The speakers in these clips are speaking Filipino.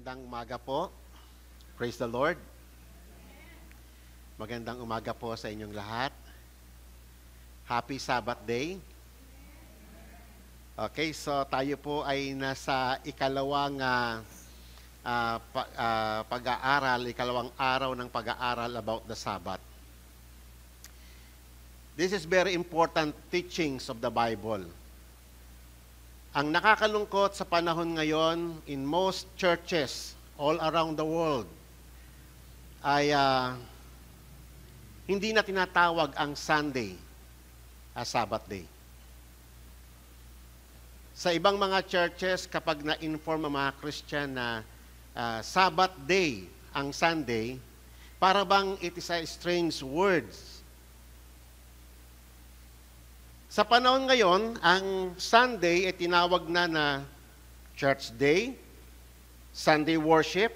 Magandang umaga po. Praise the Lord. Magandang umaga po sa inyong lahat. Happy Sabbath Day. Okay, so tayo po ay nasa ikalawang uh, uh, pag-aaral, ikalawang araw ng pag-aaral about the Sabbath. This is very important teachings of the Bible. Ang nakakalungkot sa panahon ngayon in most churches all around the world ay uh, hindi na tinatawag ang Sunday as Sabbath day. Sa ibang mga churches, kapag na-inform ang mga Christian na uh, Sabbath day ang Sunday, para bang it is a strange words sa panahon ngayon, ang Sunday ay tinawag na na Church Day, Sunday Worship,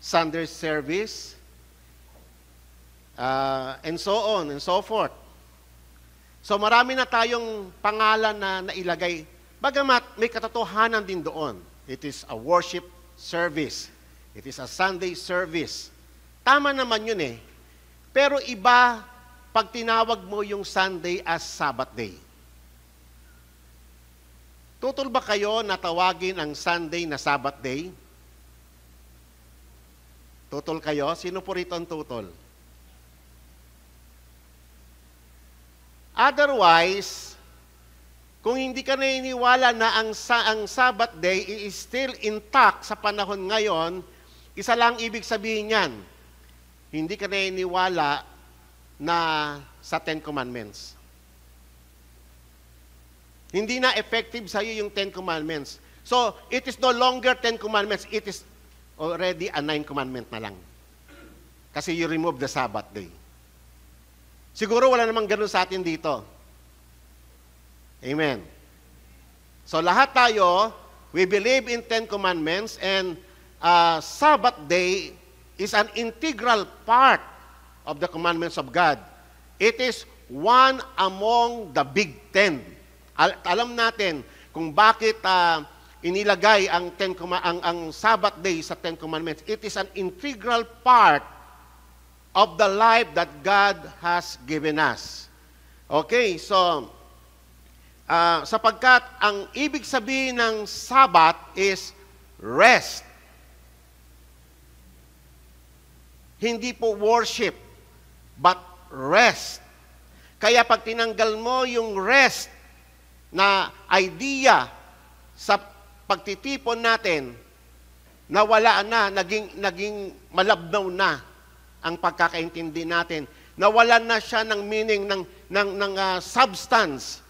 Sunday Service, uh, and so on and so forth. So marami na tayong pangalan na nailagay. Bagamat may katotohanan din doon. It is a worship service. It is a Sunday service. Tama naman yun eh. Pero iba pag tinawag mo yung Sunday as Sabbath day? Tutol ba kayo na tawagin ang Sunday na Sabbath day? Tutol kayo? Sino po rito ang tutol? Otherwise, kung hindi ka naniniwala na ang, sa, ang Sabbath day is still intact sa panahon ngayon, isa lang ibig sabihin niyan, hindi ka naniniwala na sa Ten Commandments. Hindi na effective sa iyo yung Ten Commandments. So, it is no longer Ten Commandments. It is already a Nine Commandment na lang. Kasi you remove the Sabbath day. Siguro wala namang ganun sa atin dito. Amen. So, lahat tayo, we believe in Ten Commandments and uh, Sabbath day is an integral part of the commandments of God. It is one among the big ten. Al- alam natin kung bakit uh, inilagay ang, ten, ang, ang Sabbath day sa Ten Commandments. It is an integral part of the life that God has given us. Okay, so uh, sapagkat ang ibig sabihin ng Sabbath is rest. Hindi po worship but rest. Kaya pag tinanggal mo yung rest na idea sa pagtitipon natin, nawala na, naging, naging malabnaw na ang pagkakaintindi natin. Nawalan na siya ng meaning, ng, ng, ng uh, substance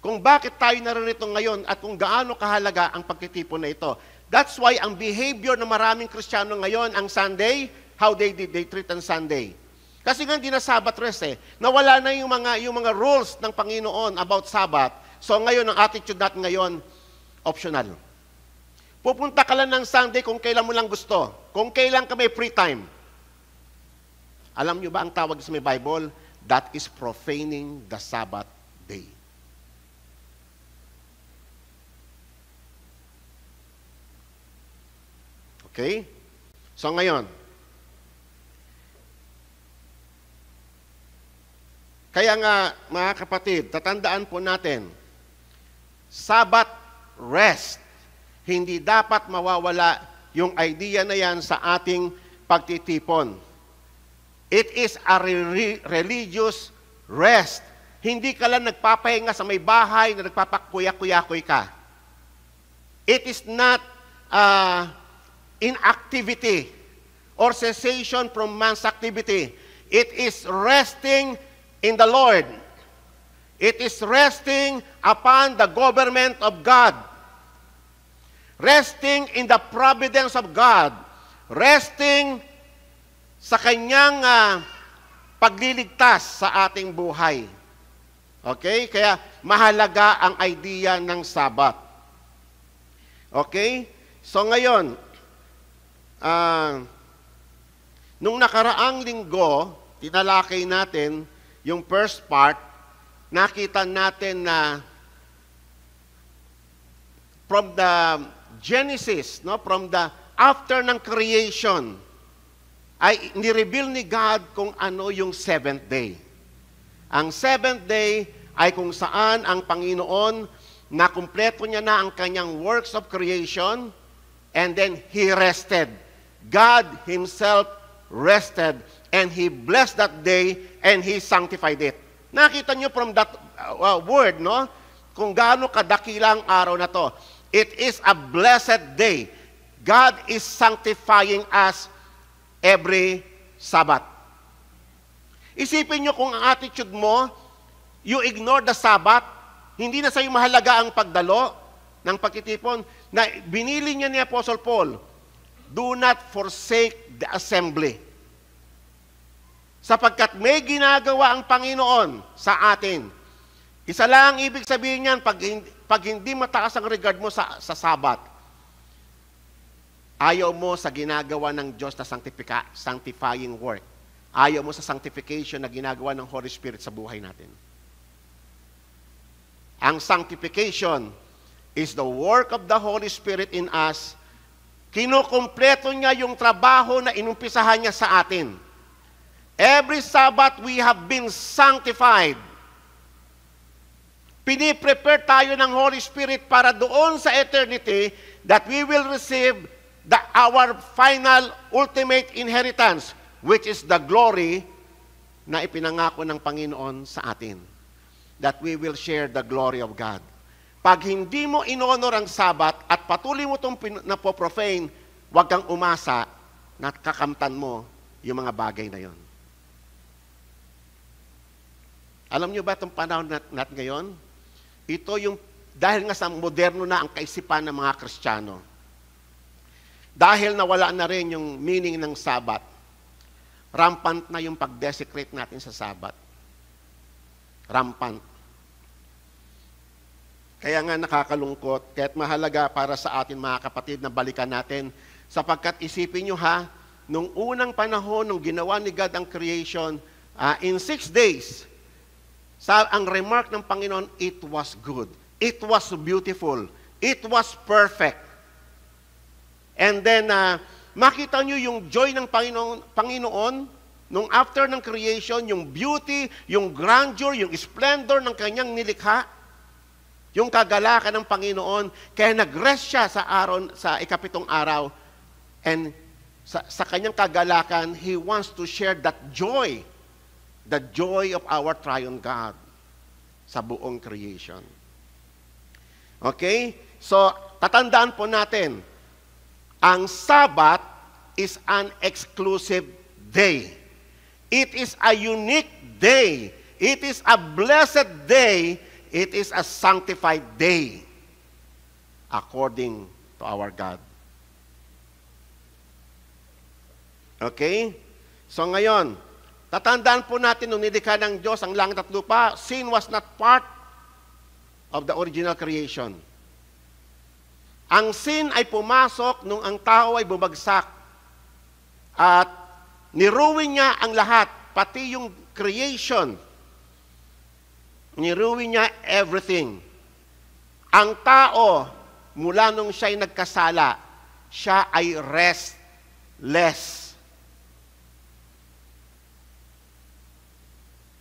kung bakit tayo naririto ngayon at kung gaano kahalaga ang pagtitipon na ito. That's why ang behavior ng maraming Kristiyano ngayon, ang Sunday, how they, they treat on Sunday. Kasi nga hindi na Sabbath rest eh. Nawala na yung mga, yung mga rules ng Panginoon about Sabbath. So ngayon, ang attitude natin ngayon, optional. Pupunta ka lang ng Sunday kung kailan mo lang gusto. Kung kailan ka may free time. Alam niyo ba ang tawag sa may Bible? That is profaning the Sabbath day. Okay? So ngayon, Kaya nga, mga kapatid, tatandaan po natin, Sabat, rest. Hindi dapat mawawala yung idea na yan sa ating pagtitipon. It is a re religious rest. Hindi ka lang nagpapahinga sa may bahay na nagpapakuya-kuya-kuy ka. It is not uh, inactivity or cessation from man's activity. It is resting in the Lord. It is resting upon the government of God. Resting in the providence of God. Resting sa kanyang uh, pagliligtas sa ating buhay. Okay? Kaya mahalaga ang idea ng Sabat. Okay? So ngayon, uh, nung nakaraang linggo, tinalakay natin yung first part, nakita natin na from the Genesis, no, from the after ng creation, ay ni-reveal ni God kung ano yung seventh day. Ang seventh day ay kung saan ang Panginoon nakumpleto niya na ang kanyang works of creation and then He rested. God Himself rested and he blessed that day, and he sanctified it. Nakita nyo from that uh, uh, word, no? Kung gaano kadakilang araw na to. It is a blessed day. God is sanctifying us every Sabbath. Isipin nyo kung ang attitude mo, you ignore the Sabbath, hindi na sa'yo mahalaga ang pagdalo ng pagtitipon, na binili niya ni Apostle Paul, do not forsake the assembly sapagkat may ginagawa ang Panginoon sa atin. Isa lang ang ibig sabihin niyan, pag, hindi, pag hindi mataas ang regard mo sa, sa sabat, ayaw mo sa ginagawa ng Diyos na sanctifica, sanctifying work. Ayaw mo sa sanctification na ginagawa ng Holy Spirit sa buhay natin. Ang sanctification is the work of the Holy Spirit in us. Kinukumpleto niya yung trabaho na inumpisahan niya sa atin. Every Sabbath, we have been sanctified. Piniprepare tayo ng Holy Spirit para doon sa eternity that we will receive the, our final ultimate inheritance, which is the glory na ipinangako ng Panginoon sa atin. That we will share the glory of God. Pag hindi mo inonor ang Sabat at patuloy mo itong napoprofane, huwag kang umasa na kakamtan mo yung mga bagay na yon. Alam niyo ba itong panahon nat, nat ngayon? Ito yung, dahil nga sa moderno na ang kaisipan ng mga Kristiyano. Dahil nawala na rin yung meaning ng Sabat, rampant na yung pag-desecrate natin sa Sabat. Rampant. Kaya nga nakakalungkot, kahit mahalaga para sa atin mga kapatid na balikan natin sapagkat isipin nyo ha, nung unang panahon nung ginawa ni God ang creation, uh, in six days, sa, ang remark ng Panginoon, it was good. It was beautiful. It was perfect. And then, uh, makita nyo yung joy ng Panginoon, Panginoon nung after ng creation, yung beauty, yung grandeur, yung splendor ng kanyang nilikha, yung kagalakan ng Panginoon, kaya nag-rest siya sa, aron, sa ikapitong araw. And sa, sa kanyang kagalakan, He wants to share that joy the joy of our triune God sa buong creation. Okay? So, tatandaan po natin, ang Sabbath is an exclusive day. It is a unique day. It is a blessed day. It is a sanctified day according to our God. Okay? So ngayon, Tatandaan po natin nung nilikha ng Diyos ang langit at lupa, sin was not part of the original creation. Ang sin ay pumasok nung ang tao ay bumagsak at niruwin niya ang lahat, pati yung creation. Niruwin niya everything. Ang tao, mula nung siya ay nagkasala, siya ay restless.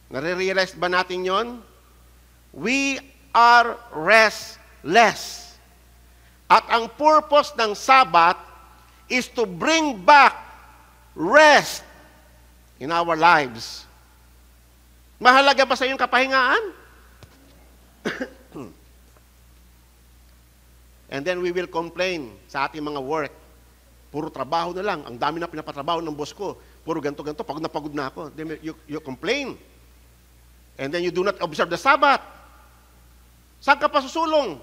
Nare-realize ba natin yon? We are restless. At ang purpose ng Sabbath is to bring back rest in our lives. Mahalaga ba sa iyong kapahingaan? And then we will complain sa ating mga work. Puro trabaho na lang. Ang dami na pinapatrabaho ng boss ko. Puro ganto-ganto. Pagod na pagod na ako. Then you, you complain and then you do not observe the Sabbath, saan ka pa susulong?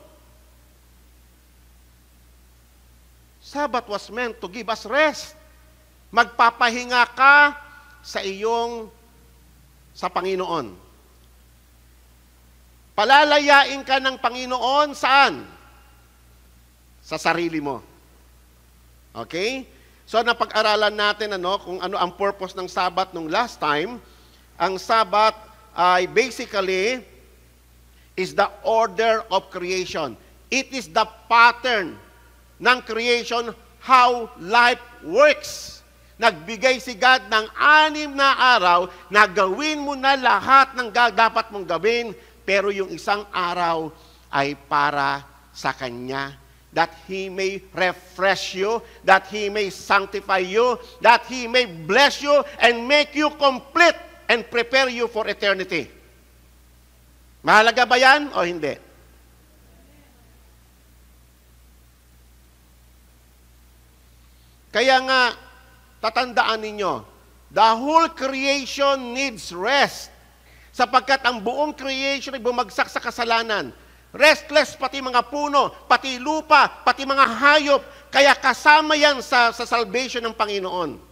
Sabbath was meant to give us rest. Magpapahinga ka sa iyong sa Panginoon. Palalayain ka ng Panginoon saan? Sa sarili mo. Okay? So napag-aralan natin ano kung ano ang purpose ng Sabbath nung last time. Ang Sabbath ay basically is the order of creation. It is the pattern ng creation how life works. Nagbigay si God ng anim na araw na gawin mo na lahat ng dapat mong gawin, pero yung isang araw ay para sa Kanya that He may refresh you, that He may sanctify you, that He may bless you and make you complete and prepare you for eternity. Mahalaga ba yan o hindi? Kaya nga, tatandaan ninyo, the whole creation needs rest. Sapagkat ang buong creation ay bumagsak sa kasalanan. Restless pati mga puno, pati lupa, pati mga hayop. Kaya kasama yan sa, sa salvation ng Panginoon.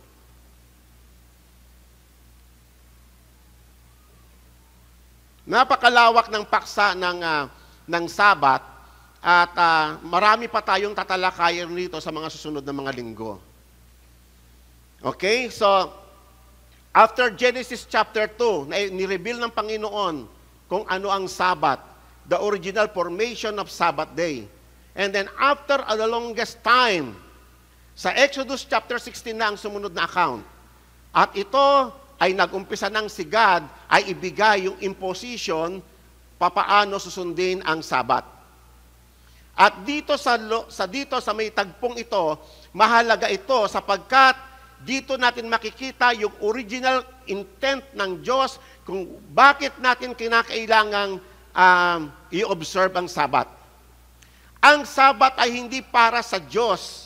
Napakalawak ng paksa ng, uh, ng Sabat at uh, marami pa tayong tatalakayin rito sa mga susunod na mga linggo. Okay? So, after Genesis chapter 2, na ni-reveal ng Panginoon kung ano ang Sabat, the original formation of Sabbath day. And then after a the longest time, sa Exodus chapter 16 na ang sumunod na account. At ito ay nagumpisa ng si God ay ibigay yung imposition papaano susundin ang sabat. At dito sa, sa dito sa may tagpong ito, mahalaga ito sapagkat dito natin makikita yung original intent ng Diyos kung bakit natin kinakailangang um, i-observe ang sabat. Ang sabat ay hindi para sa Diyos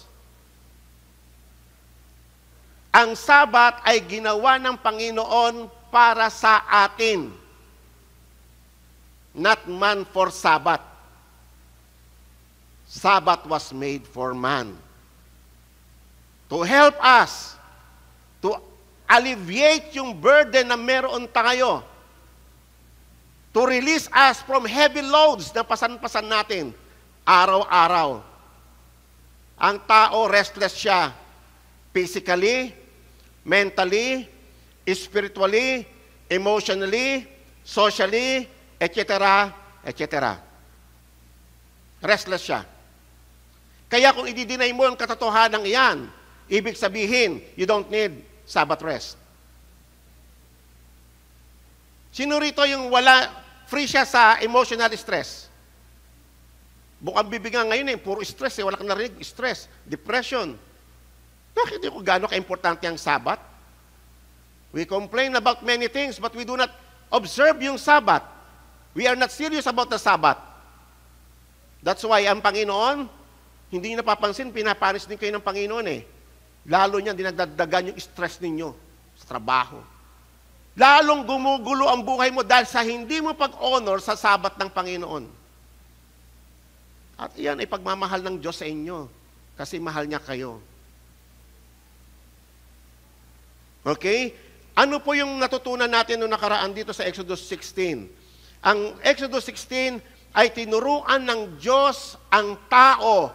ang sabat ay ginawa ng Panginoon para sa atin. Not man for sabat. Sabat was made for man. To help us to alleviate yung burden na meron tayo. To release us from heavy loads na pasan-pasan natin araw-araw. Ang tao restless siya physically, mentally, spiritually, emotionally, socially, etc., etc. Restless siya. Kaya kung ididinay mo ang katotohanan iyan, ibig sabihin, you don't need Sabbath rest. Sino rito yung wala, free siya sa emotional stress? Bukang bibig ngayon eh, puro stress eh, wala kang narinig, stress, depression, bakit hindi ko gano'ng kaimportante ang Sabat? We complain about many things, but we do not observe yung Sabat. We are not serious about the Sabat. That's why ang Panginoon, hindi nyo napapansin, pinapanis din kayo ng Panginoon eh. Lalo niyan, dinagdadagan yung stress ninyo sa trabaho. Lalong gumugulo ang buhay mo dahil sa hindi mo pag-honor sa Sabat ng Panginoon. At iyan ay pagmamahal ng Diyos sa inyo kasi mahal niya kayo. Okay? Ano po yung natutunan natin noong nakaraan dito sa Exodus 16? Ang Exodus 16 ay tinuruan ng Diyos ang tao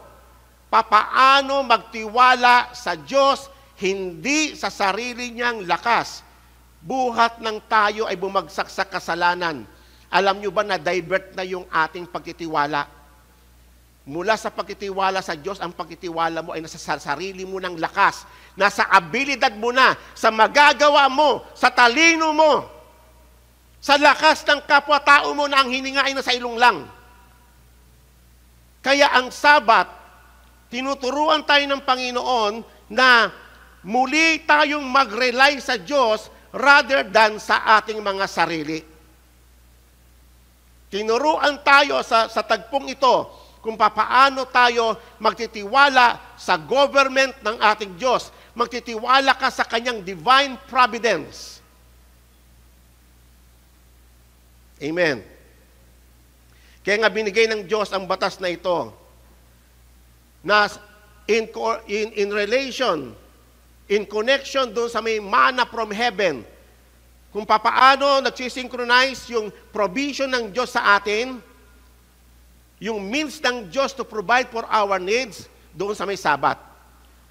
papaano magtiwala sa Diyos hindi sa sarili niyang lakas. Buhat ng tayo ay bumagsak sa kasalanan. Alam niyo ba na divert na yung ating pagtitiwala? Mula sa pagtitiwala sa Diyos, ang pagtitiwala mo ay nasa sarili mo ng lakas. Nasa abilidad mo na, sa magagawa mo, sa talino mo, sa lakas ng kapwa-tao mo na ang hiningain na sa ilong lang. Kaya ang sabat, tinuturuan tayo ng Panginoon na muli tayong mag-rely sa Diyos rather than sa ating mga sarili. Tinuruan tayo sa, sa tagpong ito kung papaano tayo magtitiwala sa government ng ating Diyos magtitiwala ka sa kanyang divine providence. Amen. Kaya nga binigay ng Diyos ang batas na ito na in, in, in relation, in connection doon sa may mana from heaven, kung papaano nagsisynchronize yung provision ng Diyos sa atin, yung means ng Diyos to provide for our needs doon sa may sabat.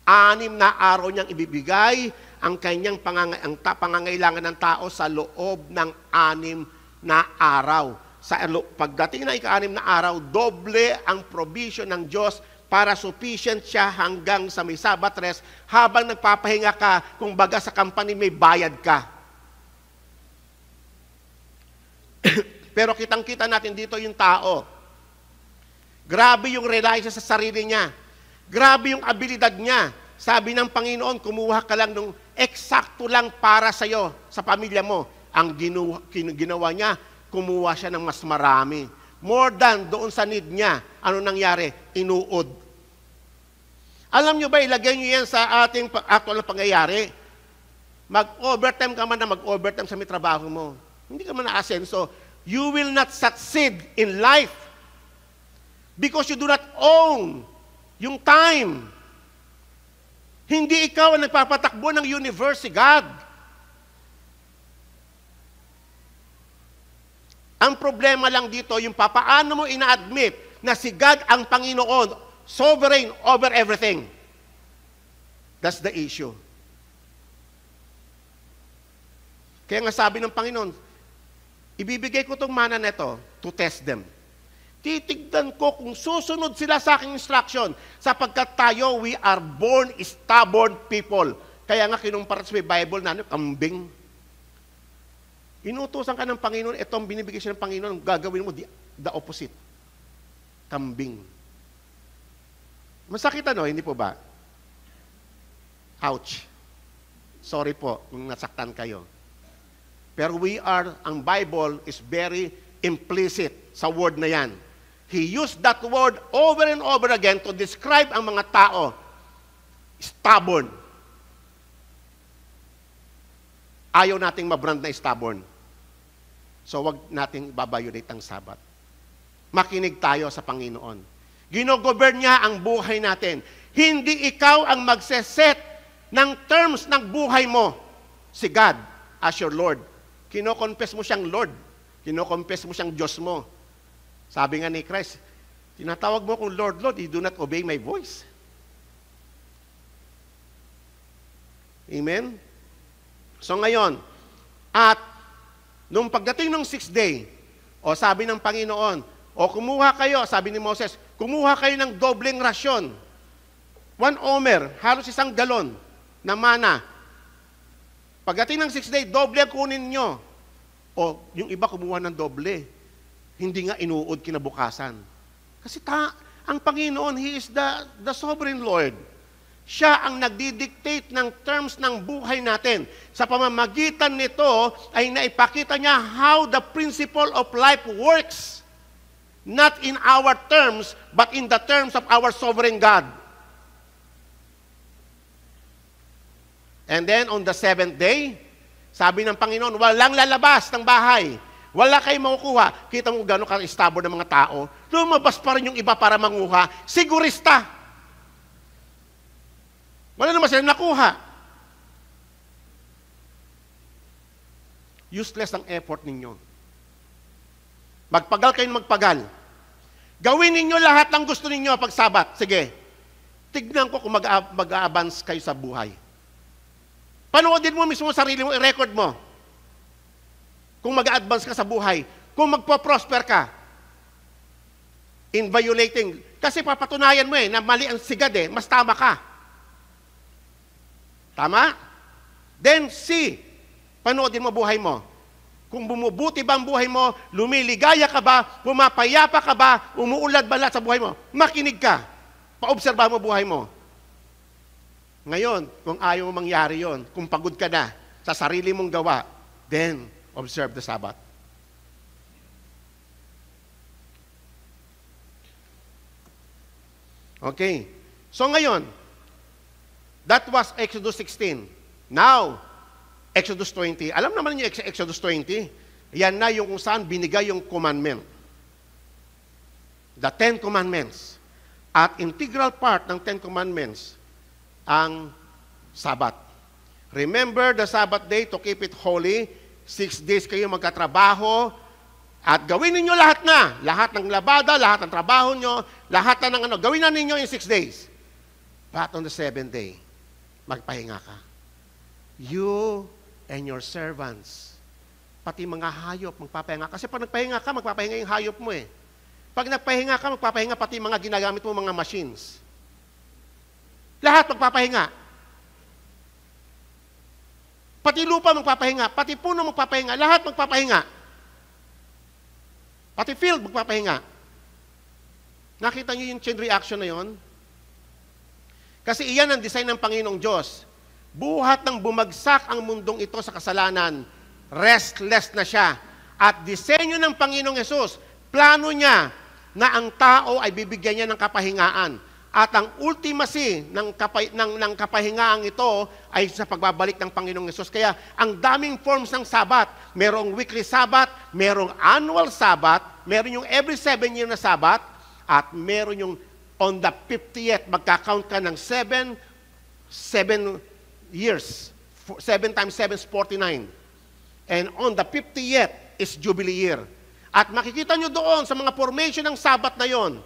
Anim na araw niyang ibibigay ang kanyang panganga- ang ta- pangangailangan ng tao sa loob ng anim na araw. Sa pagdating na ika-anim na araw, doble ang provision ng Diyos para sufficient siya hanggang sa may Sabbath rest habang nagpapahinga ka, kung baga sa company may bayad ka. Pero kitang-kita natin dito yung tao. Grabe yung reliance sa sarili niya. Grabe yung abilidad niya. Sabi ng Panginoon, kumuha ka lang ng eksakto lang para sa iyo, sa pamilya mo. Ang ginawa, ginawa niya, kumuha siya ng mas marami. More than doon sa need niya, ano nangyari? Inuod. Alam niyo ba, ilagay niyo yan sa ating actual na pangyayari. Mag-overtime ka man na mag-overtime sa may trabaho mo. Hindi ka man na-asenso. You will not succeed in life because you do not own yung time. Hindi ikaw ang nagpapatakbo ng universe God. Ang problema lang dito, yung papaano mo ina-admit na si God ang Panginoon, sovereign over everything. That's the issue. Kaya nga sabi ng Panginoon, ibibigay ko itong mana na ito to test them titigdan ko kung susunod sila sa aking instruction sapagkat tayo, we are born stubborn people. Kaya nga kinumpara sa Bible na ano, kambing. Inutusan ka ng Panginoon, itong binibigay siya ng Panginoon, gagawin mo the, the opposite. Kambing. Masakit ano, hindi po ba? Ouch. Sorry po kung nasaktan kayo. Pero we are, ang Bible is very implicit sa word na yan. He used that word over and over again to describe ang mga tao. Stubborn. Ayaw nating mabrand na stubborn. So wag nating babayonate ang sabat. Makinig tayo sa Panginoon. Ginogobern niya ang buhay natin. Hindi ikaw ang magseset ng terms ng buhay mo. Si God as your Lord. Kinokonfess mo siyang Lord. Kinokonfess mo siyang Diyos mo sabi nga ni Christ, tinatawag mo kong Lord, Lord, you do not obey my voice. Amen? So ngayon, at nung pagdating ng sixth day, o sabi ng Panginoon, o kumuha kayo, sabi ni Moses, kumuha kayo ng dobleng rasyon. One omer, halos isang galon na mana. Pagdating ng sixth day, doble kunin nyo. O yung iba kumuha ng doble hindi nga inuod kinabukasan. Kasi ta, ang Panginoon, He is the, the sovereign Lord. Siya ang nagdi-dictate ng terms ng buhay natin. Sa pamamagitan nito ay naipakita niya how the principle of life works. Not in our terms, but in the terms of our sovereign God. And then on the seventh day, sabi ng Panginoon, walang lalabas ng bahay wala kayong makukuha. Kita mo gano'ng ka-estabo ng mga tao. Lumabas pa rin yung iba para manguha. Sigurista. Wala naman sila nakuha. Useless ang effort ninyo. Magpagal kayo magpagal. Gawin ninyo lahat ng gusto ninyo pag sabat. Sige. Tignan ko kung mag-a- mag-a-advance kayo sa buhay. Panoodin mo mismo sarili mo, i-record mo kung mag-advance ka sa buhay, kung magpo-prosper ka, in violating, kasi papatunayan mo eh, na mali ang sigad eh, mas tama ka. Tama? Then see, panoodin mo buhay mo. Kung bumubuti ba ang buhay mo, lumiligaya ka ba, pumapayapa ka ba, umuulad ba lahat sa buhay mo, makinig ka, paobserba mo buhay mo. Ngayon, kung ayaw mo mangyari yon, kung pagod ka na sa sarili mong gawa, then observe the Sabbath? Okay. So ngayon, that was Exodus 16. Now, Exodus 20. Alam naman niyo Exodus 20. Yan na yung kung saan binigay yung commandment. The Ten Commandments. At integral part ng Ten Commandments ang Sabbath. Remember the Sabbath day to keep it holy Six days kayo magkatrabaho, at gawin ninyo lahat na, lahat ng labada, lahat ng trabaho nyo, lahat na ng ano, gawin na ninyo in six days. But on the seventh day, magpahinga ka. You and your servants, pati mga hayop, magpapahinga. Kasi pag nagpahinga ka, magpapahinga yung hayop mo eh. Pag nagpahinga ka, magpapahinga pati mga ginagamit mo, mga machines. Lahat magpapahinga. Pati lupa magpapahinga, pati puno magpapahinga, lahat magpapahinga. Pati field magpapahinga. Nakita niyo yung chain reaction na yon? Kasi iyan ang design ng Panginoong Diyos. Buhat ng bumagsak ang mundong ito sa kasalanan, restless na siya. At disenyo ng Panginoong Yesus, plano niya na ang tao ay bibigyan niya ng kapahingaan at ang ultimacy ng, kapay, ng, ng kapahingaang ito ay sa pagbabalik ng Panginoong Yesus. Kaya ang daming forms ng sabat. Merong weekly sabat, merong annual sabat, meron yung every seven year na sabat, at meron yung on the 50th, magkakount ka ng seven, seven years. Seven times seven is 49. And on the 50th is Jubilee year. At makikita nyo doon sa mga formation ng sabat na yon,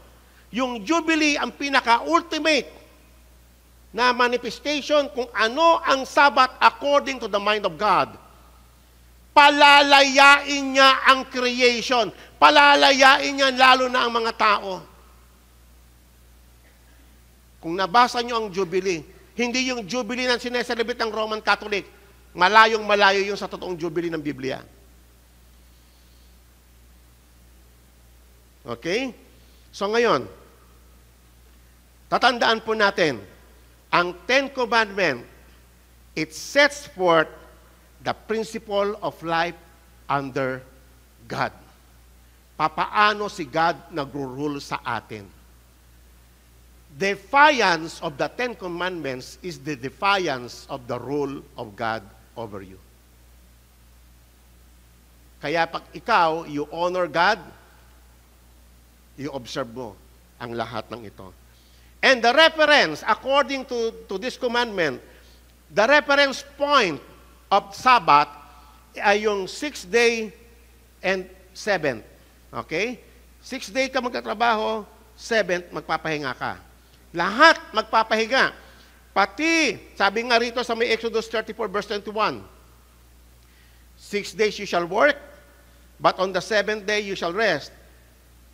yung Jubilee ang pinaka-ultimate na manifestation kung ano ang Sabat according to the mind of God. Palalayain niya ang creation. Palalayain niya lalo na ang mga tao. Kung nabasa niyo ang Jubilee, hindi yung Jubilee na sineselebrate ng Roman Catholic, malayong malayo yung sa totoong Jubilee ng Biblia. Okay? So ngayon, Tatandaan po natin, ang Ten Commandment, it sets forth the principle of life under God. Papaano si God nagrurule sa atin? Defiance of the Ten Commandments is the defiance of the rule of God over you. Kaya pag ikaw, you honor God, you observe mo ang lahat ng ito. And the reference, according to, to this commandment, the reference point of Sabbath ay yung sixth day and seventh. Okay? Sixth day ka magkatrabaho, seventh magpapahinga ka. Lahat magpapahinga. Pati, sabi nga rito sa may Exodus 34 verse 21, Six days you shall work, but on the seventh day you shall rest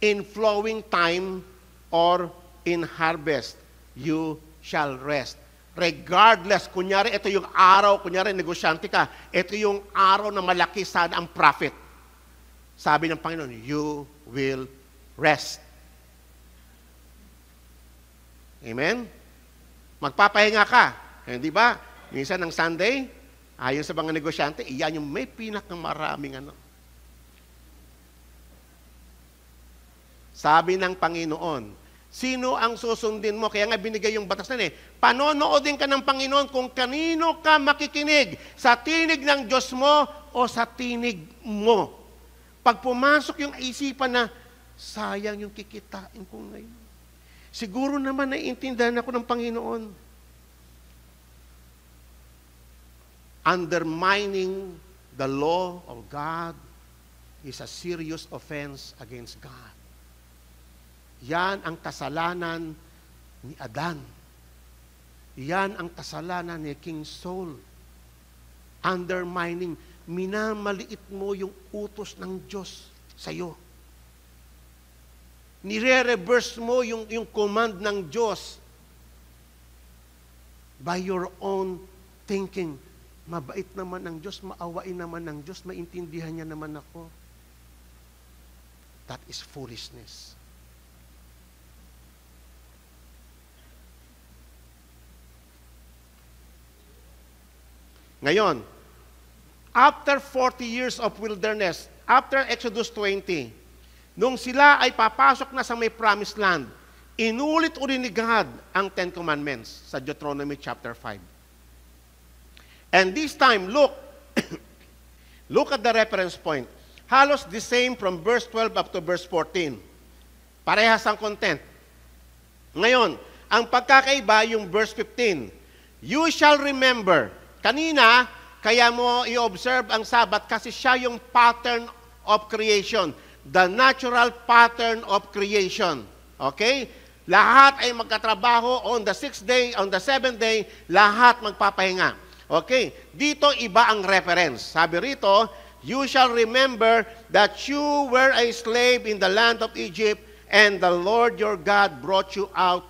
in flowing time or in harvest you shall rest. Regardless, kunyari ito yung araw, kunyari negosyante ka, ito yung araw na malaki sana ang profit. Sabi ng Panginoon, you will rest. Amen? Magpapahinga ka. Hindi eh, ba? Minsan ng Sunday, ayon sa mga negosyante, iyan yung may pinak pinakamaraming ano. Sabi ng Panginoon, Sino ang susundin mo? Kaya nga binigay yung batas na eh. Panonoodin ka ng Panginoon kung kanino ka makikinig. Sa tinig ng Diyos mo o sa tinig mo. Pag pumasok yung isipan na, sayang yung kikitain ko ngayon. Siguro naman naiintindihan ako ng Panginoon. Undermining the law of God is a serious offense against God. Yan ang kasalanan ni Adan. Yan ang kasalanan ni King Saul. Undermining, minamaliit mo yung utos ng Diyos sa'yo. Nire-reverse mo yung, yung command ng Diyos by your own thinking. Mabait naman ng Diyos, maawain naman ng Diyos, maintindihan niya naman ako. That is foolishness. Ngayon, after 40 years of wilderness, after Exodus 20, nung sila ay papasok na sa may promised land, inulit uli ni God ang Ten Commandments sa Deuteronomy chapter 5. And this time, look, look at the reference point. Halos the same from verse 12 up to verse 14. Parehas ang content. Ngayon, ang pagkakaiba yung verse 15. You shall remember Kanina, kaya mo i-observe ang Sabat kasi siya yung pattern of creation. The natural pattern of creation. Okay? Lahat ay magkatrabaho on the sixth day, on the seventh day, lahat magpapahinga. Okay? Dito iba ang reference. Sabi rito, You shall remember that you were a slave in the land of Egypt, and the Lord your God brought you out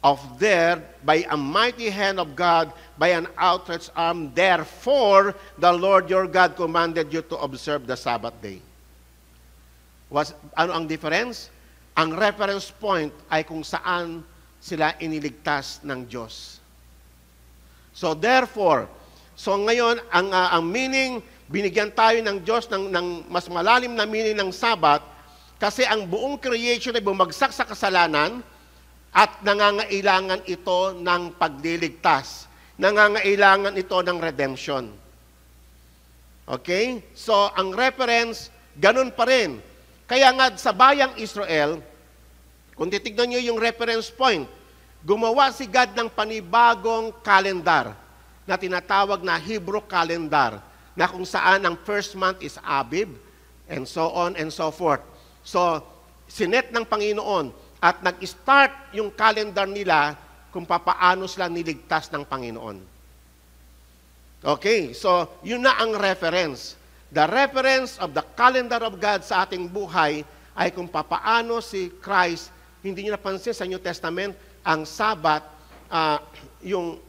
of there by a mighty hand of God by an outstretched arm. Therefore, the Lord your God commanded you to observe the Sabbath day. Was, ano ang difference? Ang reference point ay kung saan sila iniligtas ng Diyos. So therefore, so ngayon, ang, uh, ang meaning, binigyan tayo ng Diyos ng, ng mas malalim na meaning ng Sabbath kasi ang buong creation ay bumagsak sa kasalanan at nangangailangan ito ng pagliligtas nangangailangan ito ng redemption. Okay? So, ang reference, ganun pa rin. Kaya nga sa bayang Israel, kung titignan nyo yung reference point, gumawa si God ng panibagong calendar na tinatawag na Hebrew calendar na kung saan ang first month is Abib and so on and so forth. So, sinet ng Panginoon at nag-start yung calendar nila kung papaano sila niligtas ng Panginoon. Okay, so yun na ang reference. The reference of the calendar of God sa ating buhay ay kung papaano si Christ, hindi niyo napansin sa New Testament, ang Sabbath, uh, yung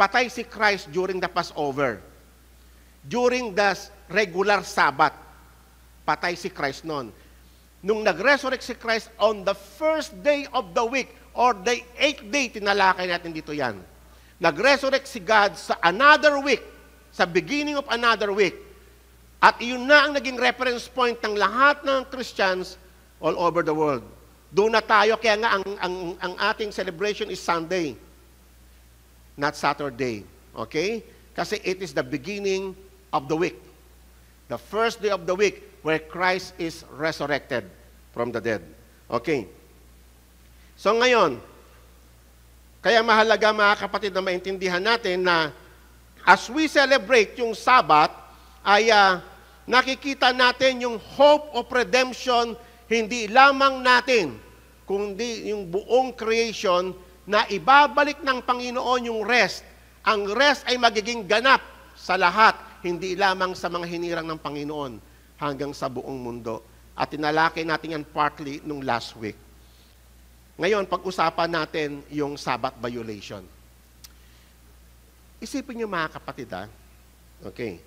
patay si Christ during the Passover. During the regular Sabbath, patay si Christ noon. Nung nag-resurrect si Christ on the first day of the week, or the eighth day, tinalakay natin dito yan. Nag-resurrect si God sa another week, sa beginning of another week. At iyon na ang naging reference point ng lahat ng Christians all over the world. Doon na tayo, kaya nga ang, ang, ang ating celebration is Sunday, not Saturday. Okay? Kasi it is the beginning of the week. The first day of the week where Christ is resurrected from the dead. Okay. So ngayon, kaya mahalaga mga kapatid na maintindihan natin na as we celebrate yung Sabbath, ay uh, nakikita natin yung hope of redemption hindi lamang natin, kundi yung buong creation na ibabalik ng Panginoon yung rest. Ang rest ay magiging ganap sa lahat, hindi lamang sa mga hinirang ng Panginoon hanggang sa buong mundo. At tinalakay natin yan partly nung last week. Ngayon, pag-usapan natin yung Sabbath violation. Isipin niyo mga kapatid ha? Okay.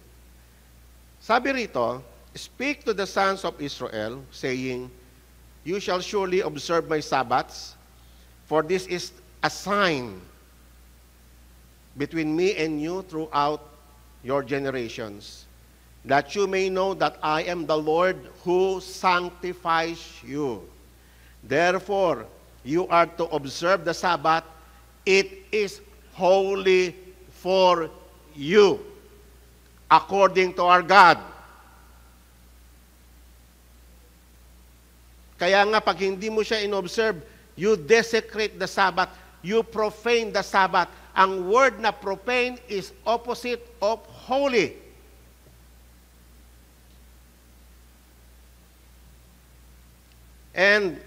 Sabi rito, Speak to the sons of Israel, saying, You shall surely observe my Sabbaths, for this is a sign between me and you throughout your generations, that you may know that I am the Lord who sanctifies you. Therefore, you are to observe the Sabbath. It is holy for you, according to our God. Kaya nga, pag hindi mo siya inobserve, you desecrate the Sabbath, you profane the Sabbath. Ang word na profane is opposite of holy. And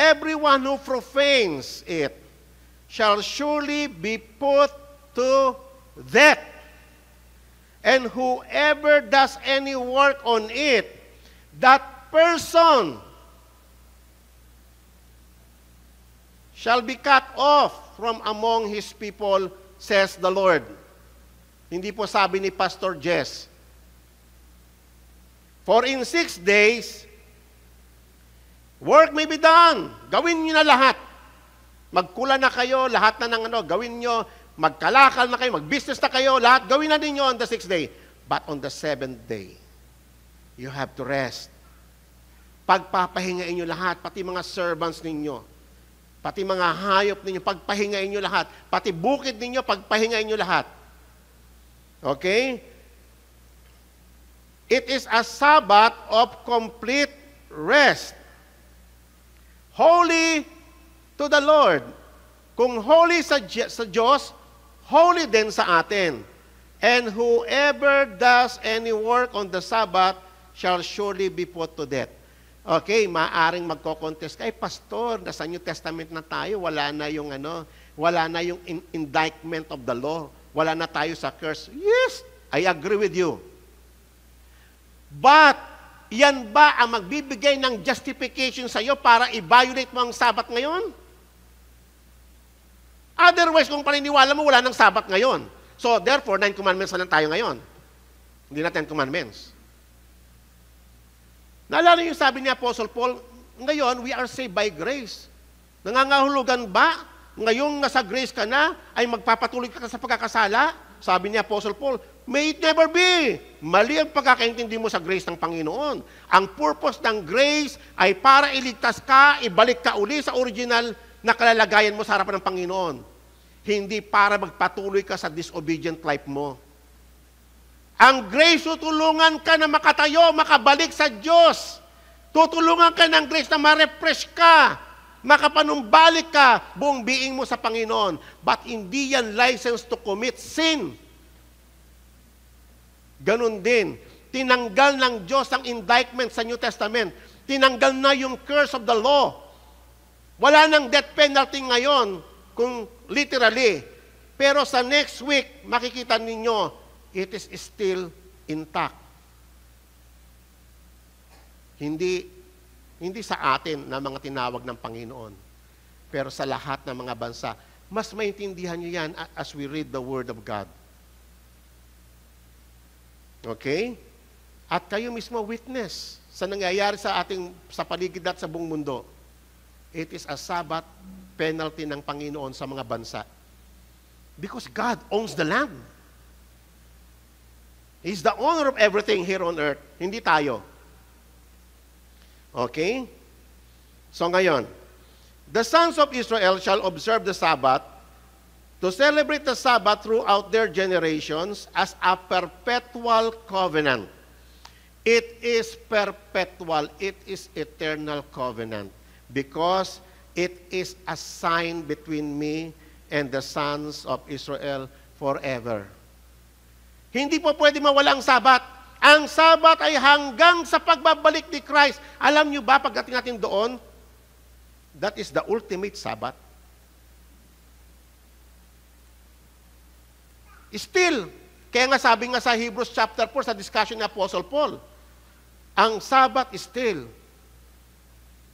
Everyone who profanes it shall surely be put to death. And whoever does any work on it, that person shall be cut off from among his people, says the Lord. Hindi po sabi ni Pastor Jess. For in six days, Work may be done. Gawin niyo na lahat. Magkula na kayo, lahat na ng ano, gawin niyo. Magkalakal na kayo, mag-business na kayo, lahat. Gawin na ninyo on the sixth day. But on the seventh day, you have to rest. Pagpapahingain niyo lahat, pati mga servants ninyo, pati mga hayop ninyo, pagpahingain niyo lahat, pati bukid ninyo, pagpahingain niyo lahat. Okay? It is a Sabbath of complete rest holy to the Lord. Kung holy sa, sa Diyos, holy din sa atin. And whoever does any work on the Sabbath shall surely be put to death. Okay, maaring magko-contest kay eh, pastor, nasa New Testament na tayo, wala na yung ano, wala na yung in- indictment of the law. Wala na tayo sa curse. Yes, I agree with you. But yan ba ang magbibigay ng justification sa iyo para i-violate mo ang sabat ngayon? Otherwise, kung paniniwala mo, wala ng sabat ngayon. So, therefore, nine commandments na lang tayo ngayon. Hindi na ten commandments. Naalala yung sabi ni Apostle Paul, ngayon, we are saved by grace. Nangangahulugan ba ngayong nasa grace ka na, ay magpapatuloy ka sa pagkakasala? Sabi ni Apostle Paul, may it never be. Mali ang pagkakaintindi mo sa grace ng Panginoon. Ang purpose ng grace ay para iligtas ka, ibalik ka uli sa original na kalalagayan mo sa harapan ng Panginoon. Hindi para magpatuloy ka sa disobedient life mo. Ang grace, tutulungan ka na makatayo, makabalik sa Diyos. Tutulungan ka ng grace na ma-refresh ka, makapanumbalik ka buong being mo sa Panginoon. But hindi yan license to commit sin. Ganon din, tinanggal ng Diyos ang indictment sa New Testament. Tinanggal na yung curse of the law. Wala nang death penalty ngayon, kung literally. Pero sa next week, makikita ninyo, it is still intact. Hindi, hindi sa atin na mga tinawag ng Panginoon, pero sa lahat ng mga bansa. Mas maintindihan nyo yan as we read the Word of God. Okay? At kayo mismo witness sa nangyayari sa ating sa paligid at sa buong mundo. It is a Sabbath penalty ng Panginoon sa mga bansa. Because God owns the land. He's the owner of everything here on earth. Hindi tayo. Okay? So ngayon, the sons of Israel shall observe the Sabbath to celebrate the Sabbath throughout their generations as a perpetual covenant. It is perpetual. It is eternal covenant because it is a sign between me and the sons of Israel forever. Hindi po pwede mawala ang Sabat. Ang Sabbath ay hanggang sa pagbabalik ni Christ. Alam niyo ba, pagdating natin doon, that is the ultimate Sabbath. Still, kaya nga sabi nga sa Hebrews chapter 4 sa discussion ni Apostle Paul, ang Sabbath still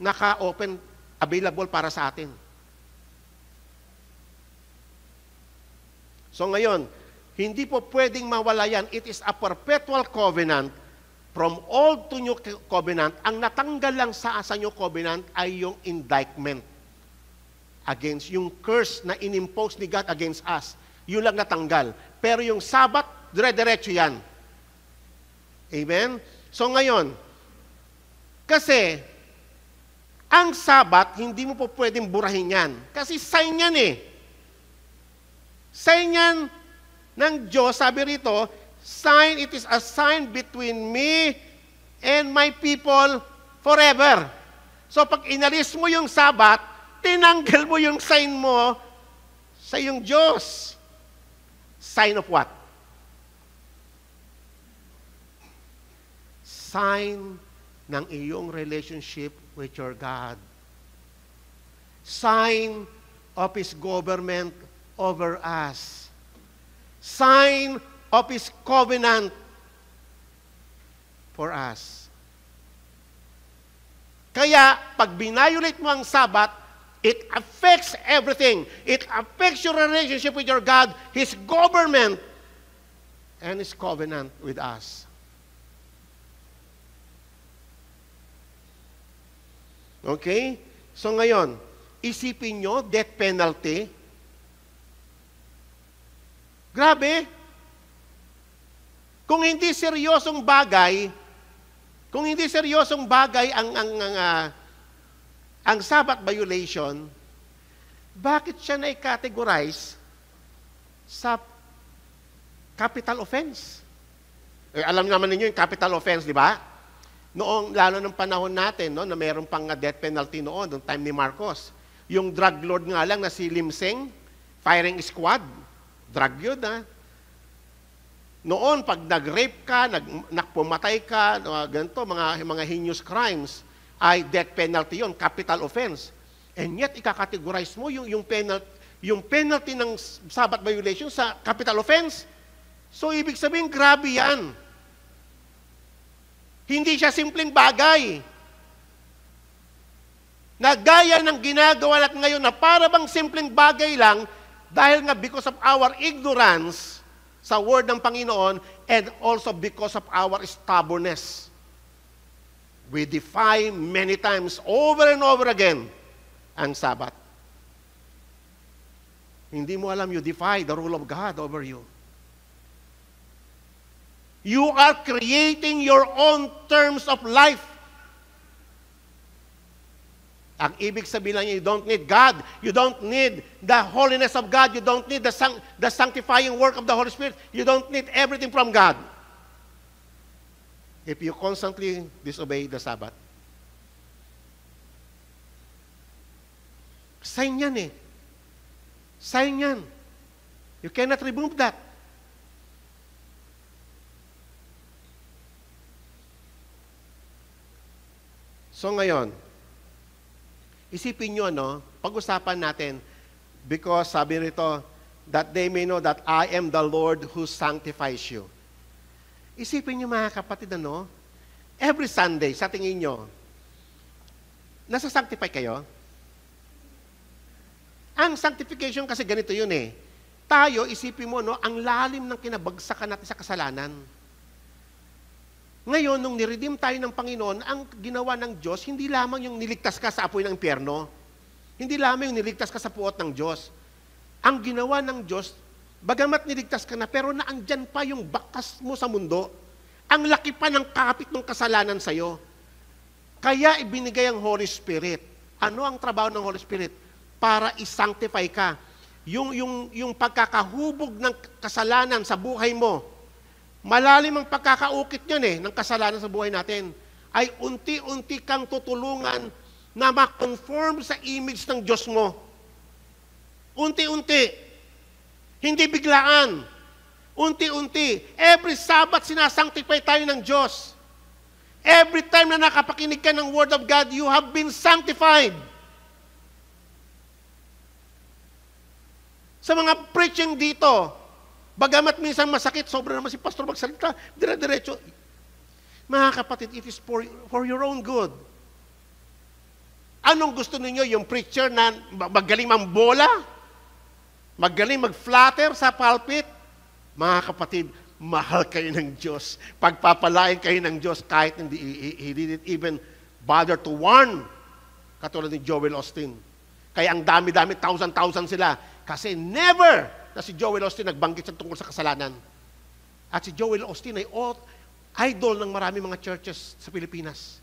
naka-open, available para sa atin. So ngayon, hindi po pwedeng mawala yan. It is a perpetual covenant from old to new covenant. Ang natanggal lang sa sa new covenant ay yung indictment against yung curse na inimpose ni God against us. Yun lang natanggal. Pero yung sabat, dire-diretso yan. Amen? So ngayon, kasi ang sabat, hindi mo po pwedeng burahin yan. Kasi sign yan eh. Sign yan ng Diyos, sabi rito, sign, it is a sign between me and my people forever. So pag inalis mo yung sabat, tinanggal mo yung sign mo sa yung Diyos. Sign of what? Sign ng iyong relationship with your God. Sign of His government over us. Sign of His covenant for us. Kaya, pag binayolate mo ang sabat, It affects everything. It affects your relationship with your God, His government, and His covenant with us. Okay? So ngayon, isipin nyo, death penalty. Grabe! Kung hindi seryosong bagay, kung hindi seryosong bagay ang, ang, ang uh, ang Sabbath violation, bakit siya na-categorize sa capital offense? Eh, alam naman ninyo yung capital offense, di ba? Noong, lalo ng panahon natin, no, na meron pang death penalty noon, noong time ni Marcos. Yung drug lord nga lang na si Lim Seng, firing squad, drug yun, ha? Noon, pag nag-rape ka, nag, nakpumatay ka, mga ganito, mga, mga heinous crimes, ay death penalty yon, capital offense. And yet, ikakategorize mo yung, yung, penalty, yung penalty ng Sabbath violation sa capital offense. So, ibig sabihin, grabe yan. Hindi siya simpleng bagay. Nagaya ng ginagawa natin ngayon na para bang simpleng bagay lang dahil nga because of our ignorance sa word ng Panginoon and also because of our stubbornness we defy many times over and over again ang Sabat. Hindi mo alam you defy the rule of God over you. You are creating your own terms of life. Ang ibig sabihin lang you don't need God. You don't need the holiness of God. You don't need the, the sanctifying work of the Holy Spirit. You don't need everything from God if you constantly disobey the Sabbath? Sign yan eh. Sign yan. You cannot remove that. So ngayon, isipin nyo, ano, pag-usapan natin, because sabi rito, that they may know that I am the Lord who sanctifies you. Isipin niyo mga kapatid, ano? Every Sunday, sa tingin niyo, nasa sanctify kayo? Ang sanctification kasi ganito yun eh. Tayo, isipin mo, no, ang lalim ng kinabagsakan natin sa kasalanan. Ngayon, nung niredeem tayo ng Panginoon, ang ginawa ng Diyos, hindi lamang yung niligtas ka sa apoy ng impyerno. Hindi lamang yung niligtas ka sa puot ng Diyos. Ang ginawa ng Diyos, Bagamat niligtas ka na, pero naandyan pa yung bakas mo sa mundo, ang laki pa ng kapit ng kasalanan sa'yo. Kaya ibinigay ang Holy Spirit. Ano ang trabaho ng Holy Spirit? Para isanctify ka. Yung, yung, yung pagkakahubog ng kasalanan sa buhay mo, malalim ang pagkakaukit yun eh, ng kasalanan sa buhay natin, ay unti-unti kang tutulungan na makonform sa image ng Diyos mo. Unti-unti, hindi biglaan. Unti-unti. Every Sabbath, sinasanctify tayo ng Diyos. Every time na nakapakinig ka ng Word of God, you have been sanctified. Sa mga preaching dito, bagamat minsan masakit, sobra naman si pastor magsalita, dire-diretso. Mga kapatid, it is for, for your own good. Anong gusto ninyo? Yung preacher na magaling mang bola? magaling mag-flutter sa pulpit, mga kapatid, mahal kayo ng Diyos. Pagpapalain kayo ng Diyos kahit hindi, he, he didn't even bother to warn. Katulad ni Joel Austin. Kaya ang dami-dami, thousand-thousand sila. Kasi never na si Joel Austin nagbanggit sa tungkol sa kasalanan. At si Joel Austin ay idol ng marami mga churches sa Pilipinas.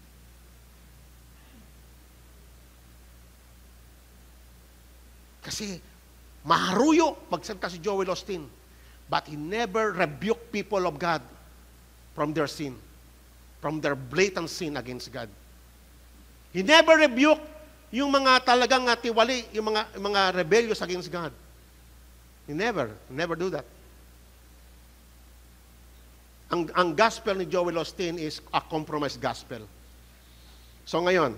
Kasi Maharuyo pagsalita si Joel Austin. But he never rebuked people of God from their sin, from their blatant sin against God. He never rebuked yung mga talagang tiwali, yung mga, yung mga rebellious against God. He never, never do that. Ang, ang gospel ni Joel Austin is a compromised gospel. So ngayon,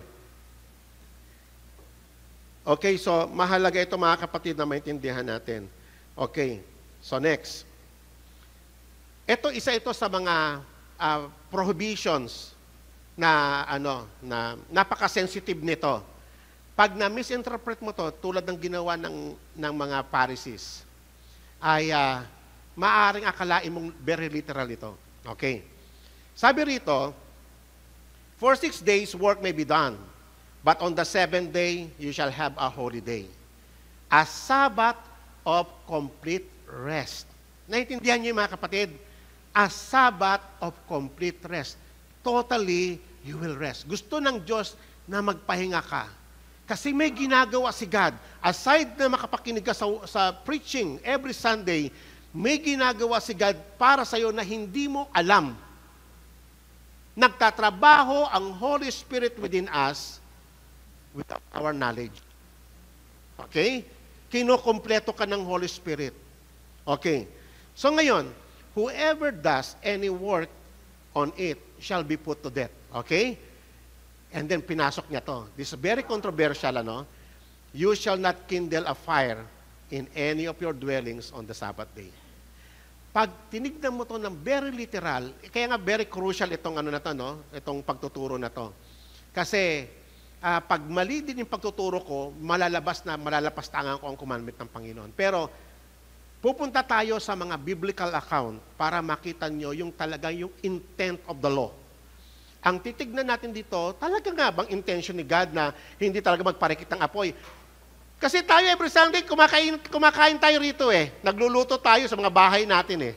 Okay, so mahalaga ito mga kapatid na maintindihan natin. Okay, so next. Ito isa ito sa mga uh, prohibitions na ano na napaka-sensitive nito. Pag na misinterpret mo to tulad ng ginawa ng ng mga Pharisees ay uh, maaring akalain mong very literal ito. Okay. Sabi rito, for six days work may be done But on the seventh day, you shall have a holy day. A Sabbath of complete rest. Naintindihan niyo mga kapatid? A Sabbath of complete rest. Totally, you will rest. Gusto ng Diyos na magpahinga ka. Kasi may ginagawa si God. Aside na makapakinig ka sa, sa preaching every Sunday, may ginagawa si God para sa iyo na hindi mo alam. Nagtatrabaho ang Holy Spirit within us without our knowledge. Okay? Kinokompleto ka ng Holy Spirit. Okay. So ngayon, whoever does any work on it shall be put to death. Okay? And then pinasok niya to. This is very controversial, ano? You shall not kindle a fire in any of your dwellings on the Sabbath day. Pag tinignan mo to ng very literal, eh, kaya nga very crucial itong ano na to, no? Itong pagtuturo na to. Kasi uh, pag mali din yung pagtuturo ko, malalabas na, malalapas tangan ko ang commandment ng Panginoon. Pero, pupunta tayo sa mga biblical account para makita nyo yung talagang yung intent of the law. Ang titignan natin dito, talaga nga bang intention ni God na hindi talaga magparikit ng apoy? Kasi tayo every Sunday, kumakain, kumakain tayo rito eh. Nagluluto tayo sa mga bahay natin eh.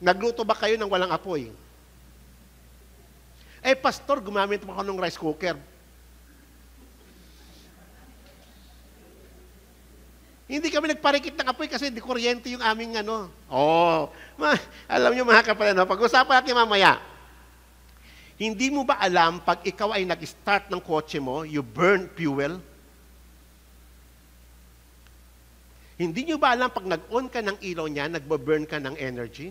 Nagluto ba kayo ng walang apoy? Eh, pastor, gumamit mo ako ng rice cooker. Hindi kami nagparikit ng apoy kasi di kuryente yung aming ano. Oh, ma, alam niyo mga kapatid, no? pag-usapan natin mamaya. Hindi mo ba alam pag ikaw ay nag-start ng kotse mo, you burn fuel? Hindi niyo ba alam pag nag-on ka ng ilaw niya, nagbo-burn ka ng energy?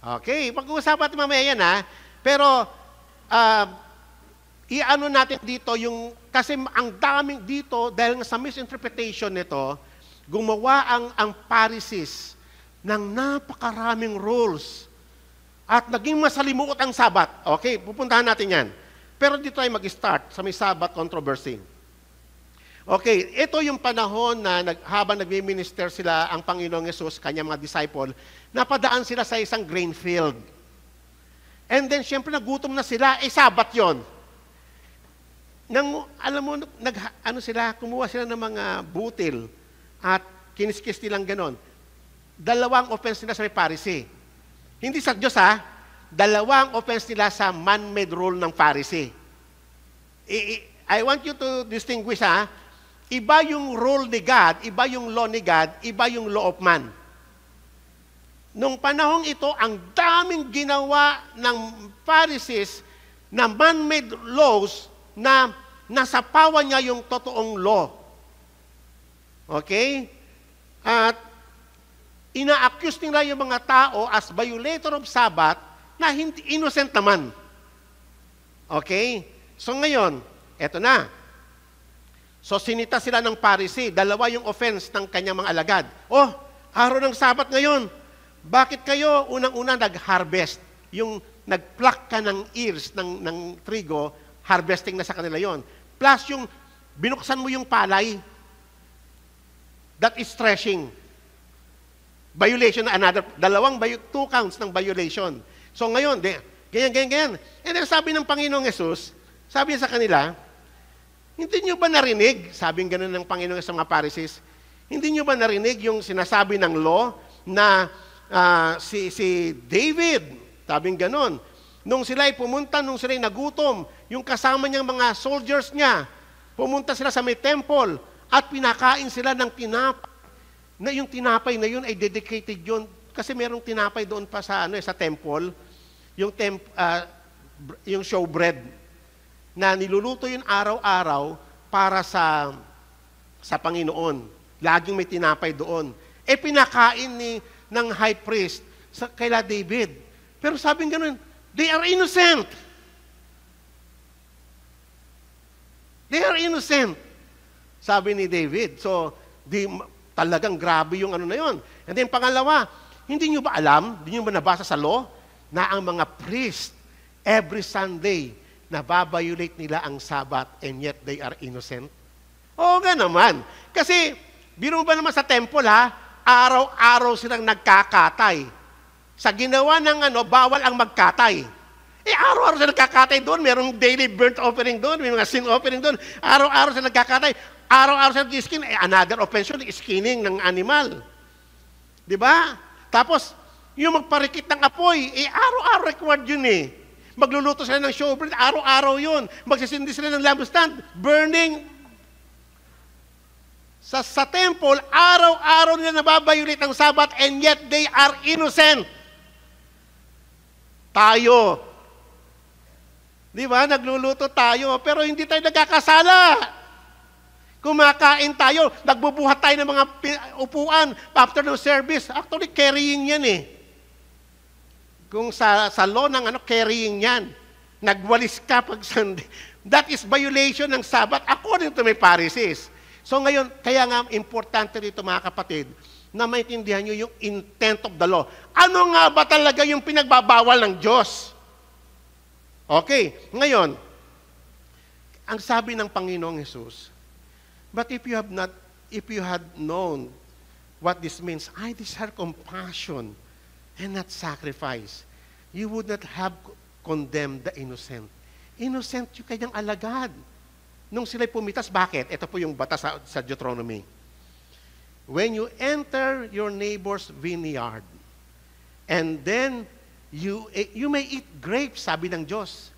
Okay, pag-uusapan natin mamaya yan ha. Pero, uh, iano natin dito yung, kasi ang daming dito, dahil sa misinterpretation nito, gumawa ang, ang Pharisees ng napakaraming rules at naging masalimuot ang Sabat. Okay, pupuntahan natin yan. Pero dito ay mag-start sa may Sabat controversy. Okay, ito yung panahon na nag, habang nagmi-minister sila ang Panginoong Yesus, kanya mga disciple, napadaan sila sa isang grain field. And then, siyempre, nagutom na sila. Eh, sabat yon. Nang, alam mo, nag, ano sila, kumuha sila ng mga butil at kiniskis nilang ganon. Dalawang offense nila sa may Pharisee. Hindi sa Diyos, ha? Dalawang offense nila sa man-made rule ng Pharisee. I, I, I want you to distinguish, ha? Iba yung rule ni God, iba yung law ni God, iba yung law of man. Nung panahong ito, ang daming ginawa ng Pharisees na man-made laws na nasapawan niya yung totoong law. Okay? At ina-accuse nila yung mga tao as violator of Sabbath na hindi innocent naman. Okay? So ngayon, eto na. So sinita sila ng Pharisee, dalawa yung offense ng kanyang mga alagad. Oh, araw ng Sabat ngayon bakit kayo unang-una nag-harvest? Yung nag-pluck ka ng ears ng, ng trigo, harvesting na sa kanila yon. Plus yung binuksan mo yung palay, that is threshing. Violation na another, dalawang, two counts ng violation. So ngayon, de, ganyan, ganyan, ganyan. And then sabi ng Panginoong Yesus, sabi niya sa kanila, hindi niyo ba narinig, sabi ganun ng Panginoong Yesus sa mga Pharisees, hindi niyo ba narinig yung sinasabi ng law na uh, si, si David. Tabing ganon. Nung sila'y pumunta, nung sila'y nagutom, yung kasama niyang mga soldiers niya, pumunta sila sa may temple at pinakain sila ng tinapay. Na yung tinapay na yun ay dedicated yun. Kasi merong tinapay doon pa sa, ano, eh, sa temple. Yung, temp, uh, yung showbread na niluluto yun araw-araw para sa sa Panginoon. Laging may tinapay doon. E pinakain ni ng high priest sa kaila David. Pero sabi ganun, they are innocent. They are innocent. Sabi ni David. So, di, talagang grabe yung ano na yun. And then pangalawa, hindi nyo ba alam, hindi nyo ba nabasa sa law, na ang mga priest, every Sunday, nababiolate nila ang Sabbath and yet they are innocent? Oo nga naman. Kasi, biro ba naman sa temple ha, araw-araw silang nagkakatay. Sa ginawa ng ano, bawal ang magkatay. Eh, araw-araw sila nagkakatay doon. Merong daily burnt offering doon. May mga sin offering doon. Araw-araw sila nagkakatay. Araw-araw sila skin Eh, another offense yun, skinning ng animal. Di ba? Tapos, yung magparikit ng apoy, eh, araw-araw required yun eh. Magluluto sila ng showbread, araw-araw yun. Magsisindi sila ng lampstand, burning sa, sa temple, araw-araw nila nababayulit ang Sabat and yet they are innocent. Tayo. Di ba? Nagluluto tayo pero hindi tayo nagkakasala. Kumakain tayo, nagbubuhat tayo ng mga upuan after the service. Actually, carrying yan eh. Kung sa salon ng ano, carrying yan. Nagwalis ka pag Sunday. That is violation ng Sabbath according to my Pharisees. So ngayon, kaya nga importante dito mga kapatid, na maintindihan nyo yung intent of the law. Ano nga ba talaga yung pinagbabawal ng Diyos? Okay, ngayon, ang sabi ng Panginoong Yesus, But if you have not, if you had known what this means, I desire compassion and not sacrifice. You would not have condemned the innocent. Innocent yung kanyang alagad nung sila'y pumitas, bakit? Ito po yung batas sa, sa Deuteronomy. When you enter your neighbor's vineyard, and then you, eh, you may eat grapes, sabi ng Diyos.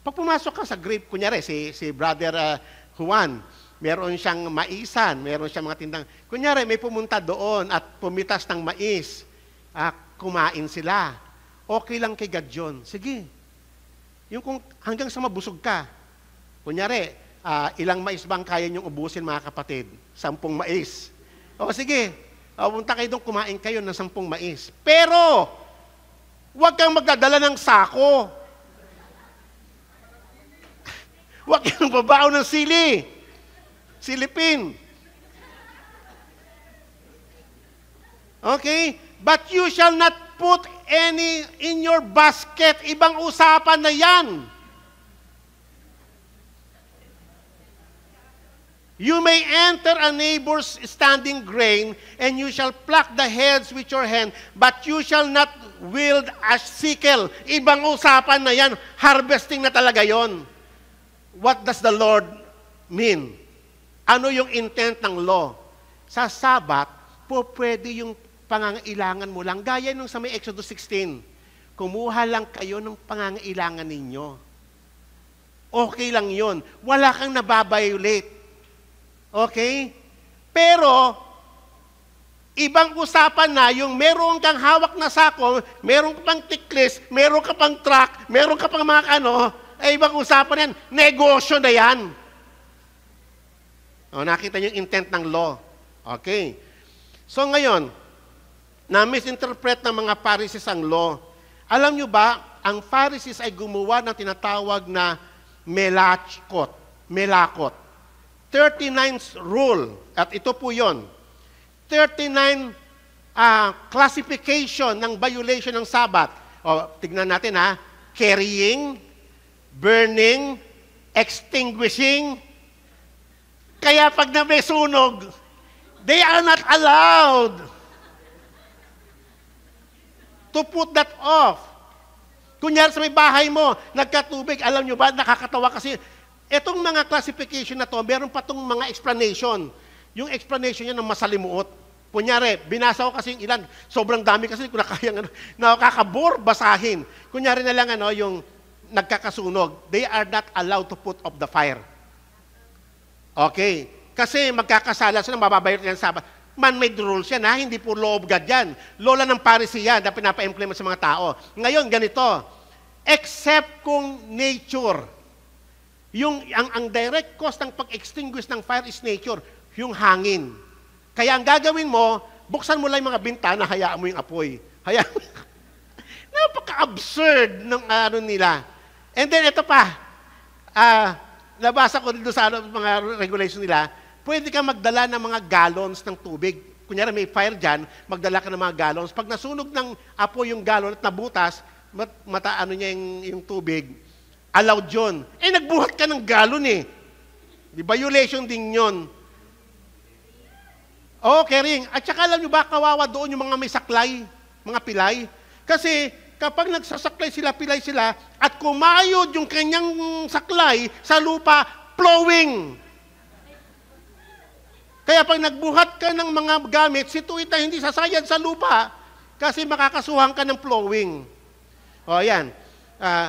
Pag pumasok ka sa grape, kunyari, si, si Brother uh, Juan, meron siyang maisan, meron siyang mga tindang. Kunyari, may pumunta doon at pumitas ng mais, uh, kumain sila. Okay lang kay God yun. Sige, yung kung hanggang sa mabusog ka. Kunyari, uh, ilang mais bang kaya niyong ubusin mga kapatid? Sampung mais. O sige, uh, ah, punta kayo doon, kumain kayo ng sampung mais. Pero, huwag kang magdadala ng sako. Huwag kang babao ng sili. Silipin. Okay? But you shall not put any in your basket. Ibang usapan na yan. You may enter a neighbor's standing grain, and you shall pluck the heads with your hand, but you shall not wield a sickle. Ibang usapan na yan. Harvesting na talaga yon. What does the Lord mean? Ano yung intent ng law? Sa sabat, po pwede yung pangangailangan mo lang. Gaya nung sa may Exodus 16. Kumuha lang kayo ng pangangailangan ninyo. Okay lang yon. Wala kang nababiolate Okay? Pero, ibang usapan na yung meron kang hawak na sako, meron ka pang tiklis, meron ka pang truck, meron ka pang mga ano, ay eh, ibang usapan yan. Negosyo na yan. O, nakita niyo yung intent ng law. Okay. So ngayon, na misinterpret ng mga Pharisees ang law. Alam niyo ba, ang Pharisees ay gumawa ng tinatawag na melachkot. Melakot. 39 rule, at ito po yon 39 uh, classification ng violation ng Sabbath. O, tignan natin ha, carrying, burning, extinguishing. Kaya pag na may sunog, they are not allowed to put that off. Kunyari sa may bahay mo, nagkatubig, alam nyo ba, nakakatawa kasi etong mga classification na to, meron pa tong mga explanation. Yung explanation niya ng masalimuot. Kunyari, binasa ko kasi ilan, sobrang dami kasi kung nakakayang, ano, nakakabor basahin. Kunyari na lang ano, yung nagkakasunog, they are not allowed to put up the fire. Okay. Kasi magkakasala sila, mababayot yan sa Man-made rules yan, ha? hindi po law of God yan. Lola ng Pharisee yan na pinapa-implement sa mga tao. Ngayon, ganito, except kung nature, yung, ang, ang direct cause ng pag-extinguish ng fire is nature, yung hangin. Kaya ang gagawin mo, buksan mo lang yung mga bintana, hayaan mo yung apoy. Hayaan mo. Napaka-absurd ng ano nila. And then ito pa, uh, nabasa ko dito sa ano, mga regulation nila, pwede ka magdala ng mga gallons ng tubig. Kunyari may fire dyan, magdala ka ng mga gallons. Pag nasunog ng apoy yung gallon at nabutas, mat, mata ano niya yung, yung tubig, Allowed yun. Eh, nagbuhat ka ng galon eh. Di violation din yun. Oo, oh, caring. At saka alam nyo ba, kawawa doon yung mga may saklay, mga pilay. Kasi kapag nagsasaklay sila, pilay sila, at kumayod yung kanyang saklay sa lupa, flowing. Kaya pag nagbuhat ka ng mga gamit, situit na hindi sasayad sa lupa kasi makakasuhan ka ng flowing. O, ayan. Uh, ah,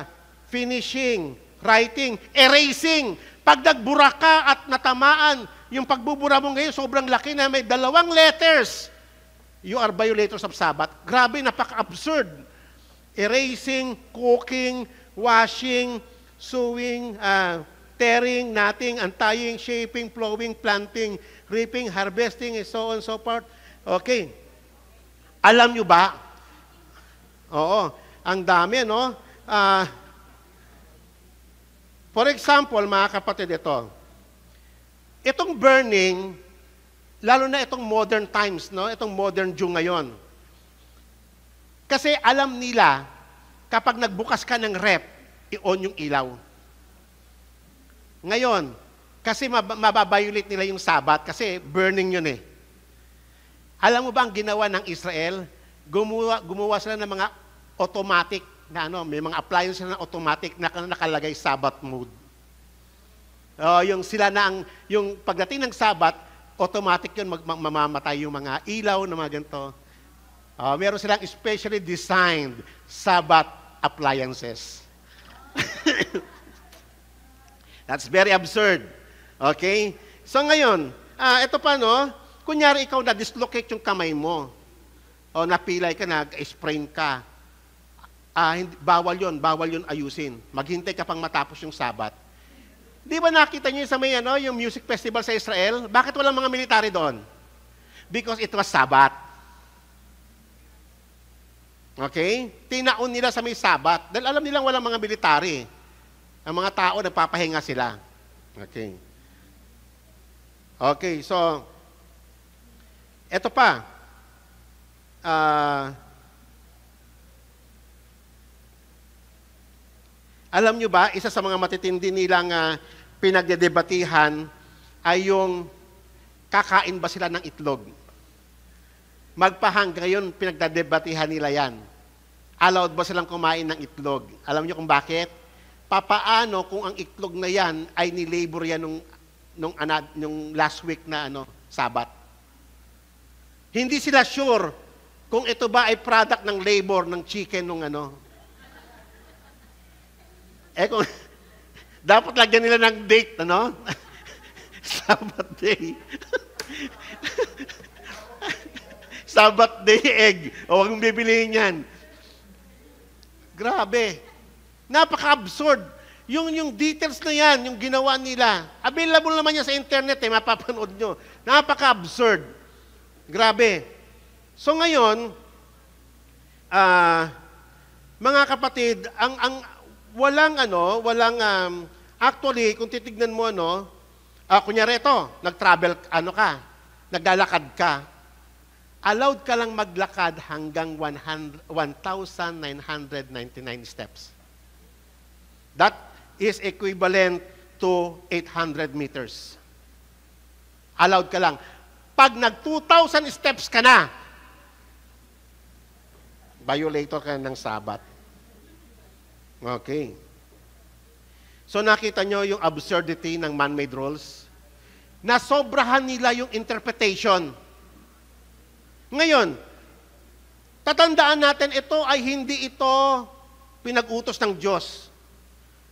finishing, writing, erasing. Pag nagbura ka at natamaan, yung pagbubura mo ngayon, sobrang laki na may dalawang letters. You are violators of Sabbath. Grabe, napaka-absurd. Erasing, cooking, washing, sewing, uh, tearing, knotting, untying, shaping, flowing, planting, reaping, harvesting, and so on and so forth. Okay. Alam nyo ba? Oo. Ang dami, no? Ah... Uh, For example, mga kapatid, ito. Itong burning, lalo na itong modern times, no? itong modern Jew ngayon. Kasi alam nila, kapag nagbukas ka ng rep, i-on yung ilaw. Ngayon, kasi mababiolate nila yung sabat kasi burning yun eh. Alam mo ba ang ginawa ng Israel? Gumawa, gumawa sila ng mga automatic na ano, may mga appliances na automatic na nakalagay Sabbath mode. Uh, yung sila na ang, yung pagdating ng Sabbath, automatic yun, mag, mamamatay yung mga ilaw na mga ganito. Uh, meron silang specially designed Sabbath appliances. That's very absurd. Okay? So ngayon, uh, ah, ito pa no, kunyari ikaw na-dislocate yung kamay mo, o napilay ka, nag-sprain ka, ah, hindi, bawal yon, bawal yon ayusin. Maghintay ka pang matapos yung sabat. Di ba nakita niyo sa may ano, yung music festival sa Israel? Bakit walang mga military doon? Because it was sabat. Okay? Tinaon nila sa may sabat. Dahil alam nilang walang mga military. Ang mga tao, nagpapahinga sila. Okay. Okay, so, eto pa. Ah... Uh, Alam nyo ba, isa sa mga matitindi nilang uh, pinagdedebatihan ay yung kakain ba sila ng itlog. Magpahang ngayon, pinagdedebatihan nila yan. Allowed ba silang kumain ng itlog? Alam nyo kung bakit? Papaano kung ang itlog na yan ay nilabor yan nung, nung, ana, nung last week na ano, sabat? Hindi sila sure kung ito ba ay product ng labor ng chicken nung ano, eh kung, dapat lagyan nila ng date, ano? Sabbath day. Sabbath day egg. O, huwag mong bibilihin yan. Grabe. Napaka-absurd. Yung, yung details na yan, yung ginawa nila, available naman yan sa internet, eh, mapapanood nyo. Napaka-absurd. Grabe. So ngayon, ah, uh, mga kapatid, ang, ang, walang ano, walang, um, actually, kung titignan mo, ano, uh, kunyari ito, nag-travel, ano ka, naglalakad ka, allowed ka lang maglakad hanggang 1,999 steps. That is equivalent to 800 meters. Allowed ka lang. Pag nag-2,000 steps ka na, violator ka ng sabat. Okay. So nakita nyo yung absurdity ng man-made rules? Nasobrahan nila yung interpretation. Ngayon, tatandaan natin ito ay hindi ito pinag-utos ng Diyos.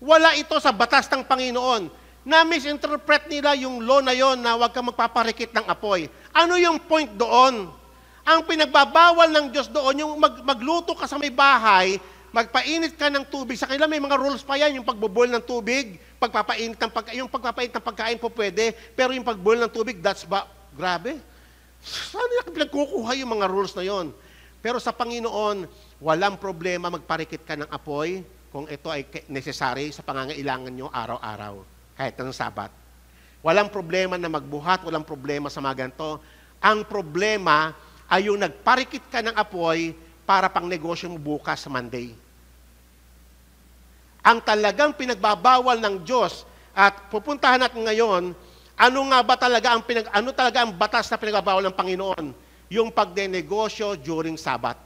Wala ito sa batas ng Panginoon. Na-misinterpret nila yung law na yon na huwag kang magpaparikit ng apoy. Ano yung point doon? Ang pinagbabawal ng Diyos doon, yung mag- magluto ka sa may bahay magpainit ka ng tubig. Sa kanila may mga rules pa yan, yung pagboboil ng tubig, pagpapainit ng pagkain, yung pagpapainit ng pagkain po pwede, pero yung pagboil ng tubig, that's ba, grabe. Saan nila pinagkukuha yung mga rules na yon? Pero sa Panginoon, walang problema magparikit ka ng apoy kung ito ay necessary sa pangangailangan nyo araw-araw, kahit ng sabat. Walang problema na magbuhat, walang problema sa mga ganito. Ang problema ay yung nagparikit ka ng apoy para pang negosyo mo bukas sa Monday. Ang talagang pinagbabawal ng Diyos at pupuntahan natin ngayon, ano nga ba talaga ang pinag ano talaga ang batas na pinagbabawal ng Panginoon? Yung pagnenegosyo during Sabat.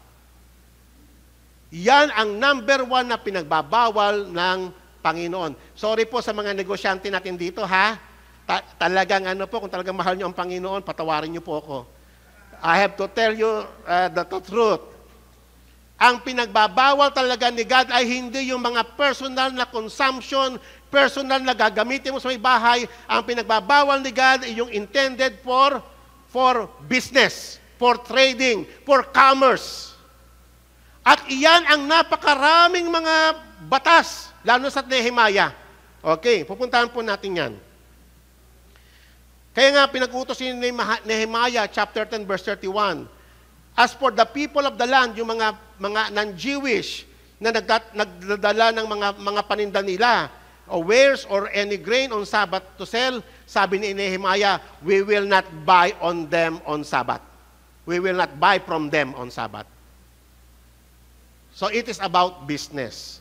Yan ang number one na pinagbabawal ng Panginoon. Sorry po sa mga negosyante natin dito ha. Ta- talagang ano po, kung talagang mahal niyo ang Panginoon, patawarin niyo po ako. I have to tell you uh, the truth. Ang pinagbabawal talaga ni God ay hindi yung mga personal na consumption, personal na gagamitin mo sa may bahay. Ang pinagbabawal ni God ay yung intended for, for business, for trading, for commerce. At iyan ang napakaraming mga batas, lalo sa Nehemiah. Okay, pupuntahan po natin yan. Kaya nga, pinag-utos ni Nehemiah chapter 10 verse 31. As for the people of the land, yung mga, mga non-Jewish na nagdat, nagdadala ng mga, mga paninda nila, or wares or any grain on Sabbath to sell, sabi ni Nehemiah, we will not buy on them on Sabbath. We will not buy from them on Sabbath. So it is about business.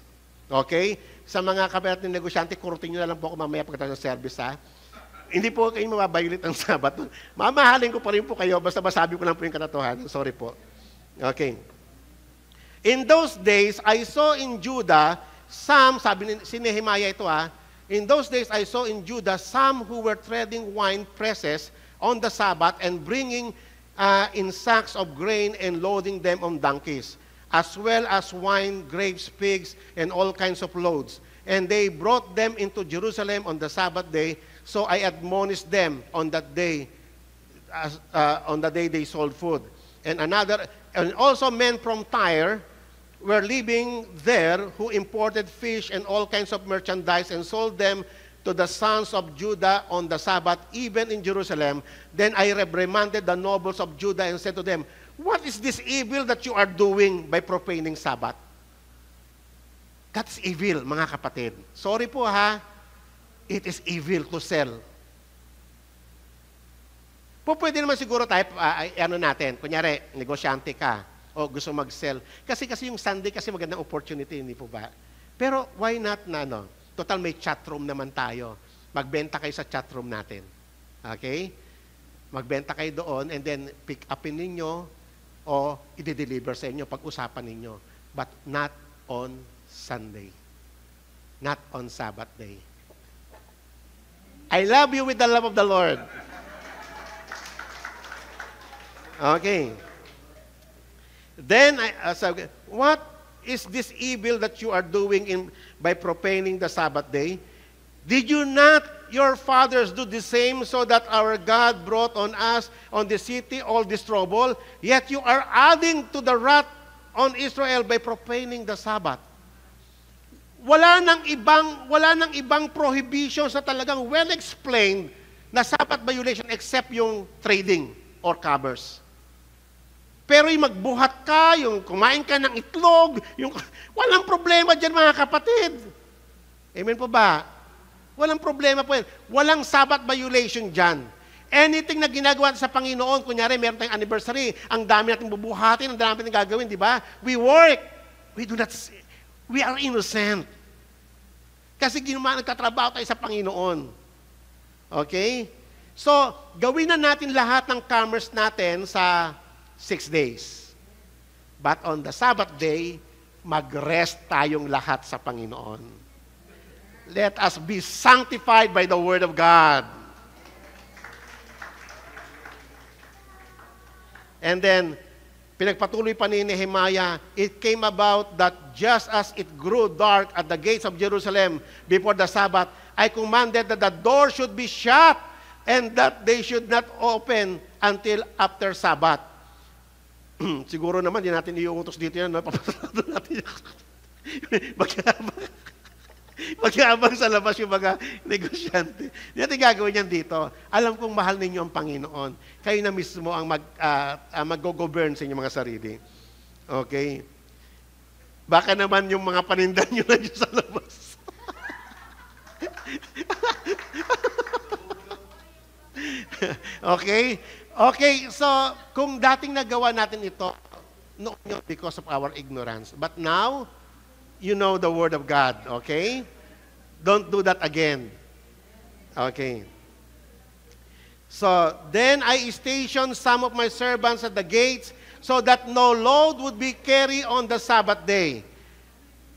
Okay? Sa mga kabayat ng negosyante, kurutin nyo na lang po ako mamaya pagkatapos ng service ha hindi po kayo mababiolate ang sabat. Mamahalin ko pa rin po kayo, basta masabi ko lang po yung katotohanan. Sorry po. Okay. In those days, I saw in Judah some, sabi ni, si Nehemiah ito ha, ah. in those days I saw in Judah some who were treading wine presses on the Sabbath and bringing uh, in sacks of grain and loading them on donkeys, as well as wine, grapes, pigs, and all kinds of loads. And they brought them into Jerusalem on the Sabbath day So I admonished them on that day, as, uh, on the day they sold food. And another, and also men from Tyre were living there who imported fish and all kinds of merchandise and sold them to the sons of Judah on the Sabbath, even in Jerusalem. Then I reprimanded the nobles of Judah and said to them, What is this evil that you are doing by profaning Sabbath? That's evil, mga kapatid. Sorry po ha, It is evil to sell. Po, pwede naman siguro tayo, uh, ano natin, kunyari, negosyante ka, o gusto mag-sell. Kasi kasi yung Sunday, kasi magandang opportunity, hindi po ba? Pero why not na, ano, total may chat room naman tayo. Magbenta kayo sa chat room natin. Okay? Magbenta kayo doon and then pick upin ninyo o i-deliver sa inyo, pag-usapan ninyo. But not on Sunday. Not on Sabbath day. I love you with the love of the Lord. Okay. Then I uh, asked, what is this evil that you are doing in, by profaning the Sabbath day? Did you not your fathers do the same so that our God brought on us, on the city, all this trouble? Yet you are adding to the wrath on Israel by profaning the Sabbath wala nang ibang wala nang ibang prohibition sa talagang well explained na sapat violation except yung trading or covers. Pero yung magbuhat ka, yung kumain ka ng itlog, yung, walang problema diyan mga kapatid. Amen po ba? Walang problema po yan. Walang sabat violation diyan. Anything na ginagawa sa Panginoon, kunyari meron tayong anniversary, ang dami natin bubuhatin, ang dami natin gagawin, di ba? We work. We do not We are innocent. Kasi ginawa nagtatrabaho tayo sa Panginoon. Okay? So, gawin na natin lahat ng commerce natin sa six days. But on the Sabbath day, mag-rest tayong lahat sa Panginoon. Let us be sanctified by the Word of God. And then, Pinagpatuloy pa ni Nehemiah, it came about that just as it grew dark at the gates of Jerusalem before the Sabbath, I commanded that the door should be shut and that they should not open until after Sabbath. Siguro naman, di natin iuutos dito yan. No? Papasado natin yan. Magyabang sa labas yung mga negosyante. Hindi natin gagawin yan dito. Alam kong mahal ninyo ang Panginoon. Kayo na mismo ang mag, uh, ah, uh, ah, mag-govern sa inyong mga sarili. Okay? Baka naman yung mga panindan nyo na sa labas. okay? Okay, so kung dating nagawa natin ito, noon because of our ignorance. But now, you know the Word of God, okay? Don't do that again. Okay. So, then I stationed some of my servants at the gates so that no load would be carried on the Sabbath day.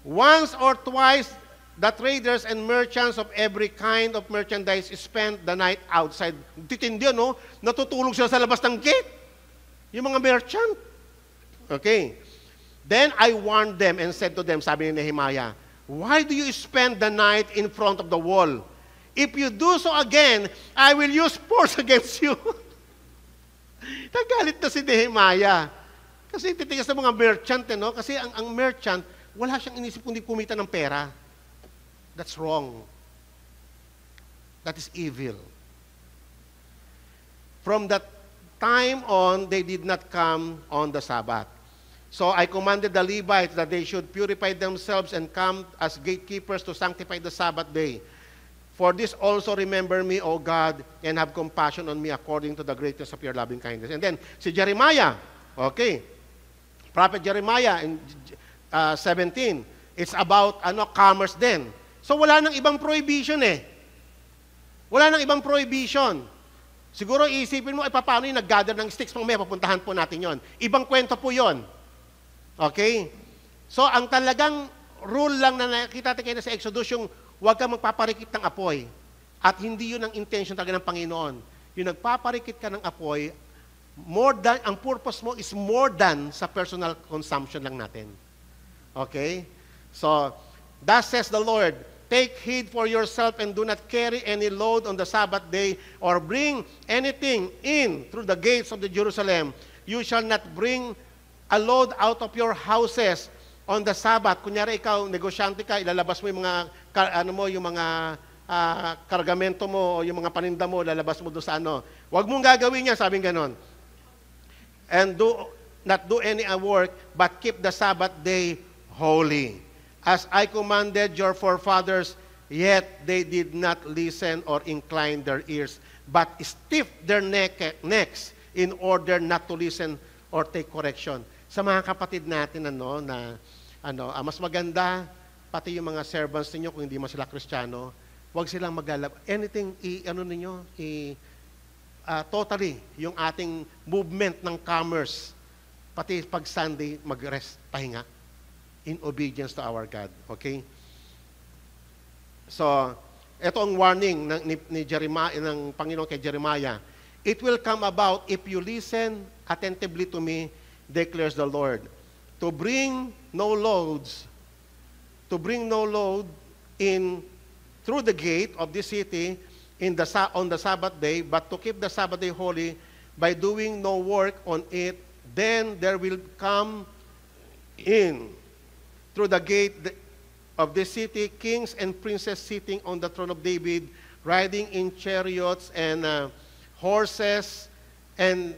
Once or twice, the traders and merchants of every kind of merchandise spent the night outside. Titindi, no? Natutulog sila sa labas ng gate. Yung mga merchant. Okay. Then I warned them and said to them, sabi ni Nehemiah, Why do you spend the night in front of the wall? If you do so again, I will use force against you. Nagalit na si Nehemiah. Kasi titigas ng mga merchant, eh, no? Kasi ang, ang merchant, wala siyang inisip kundi kumita ng pera. That's wrong. That is evil. From that time on, they did not come on the Sabbath. So I commanded the Levites that they should purify themselves and come as gatekeepers to sanctify the Sabbath day. For this also remember me, O God, and have compassion on me according to the greatness of your loving kindness. And then, si Jeremiah, okay, Prophet Jeremiah in uh, 17, it's about ano, commerce then. So wala nang ibang prohibition eh. Wala nang ibang prohibition. Siguro isipin mo, ay eh, paano yung nag-gather ng sticks? Mamaya papuntahan po natin yon. Ibang kwento po yon. Okay? So, ang talagang rule lang na nakikita tayo sa Exodus, yung huwag kang magpaparikit ng apoy. At hindi yun ang intention talaga ng Panginoon. Yung nagpaparikit ka ng apoy, more than, ang purpose mo is more than sa personal consumption lang natin. Okay? So, thus says the Lord, Take heed for yourself and do not carry any load on the Sabbath day or bring anything in through the gates of the Jerusalem. You shall not bring allowed out of your houses on the Sabbath. Kunyari ikaw, negosyante ka, ilalabas mo yung mga, ano mo, yung mga uh, kargamento mo o yung mga paninda mo, lalabas mo doon sa ano. Huwag mong gagawin yan, sabing ganon. And do not do any uh, work, but keep the Sabbath day holy. As I commanded your forefathers, yet they did not listen or incline their ears, but stiff their neck, necks in order not to listen or take correction sa mga kapatid natin ano, na ano, ah, mas maganda, pati yung mga servants ninyo, kung hindi man sila Kristiyano, huwag silang maglalab. Anything, i, ano ninyo, i, uh, totally, yung ating movement ng commerce, pati pag Sunday, magrest pahinga, in obedience to our God. Okay? So, ito ang warning ng, ni, ni Jeremiah, ng Panginoon kay Jeremiah. It will come about if you listen attentively to me declares the Lord. To bring no loads, to bring no load in through the gate of the city in the, on the Sabbath day, but to keep the Sabbath day holy by doing no work on it, then there will come in through the gate of the city kings and princes sitting on the throne of David, riding in chariots and uh, horses, and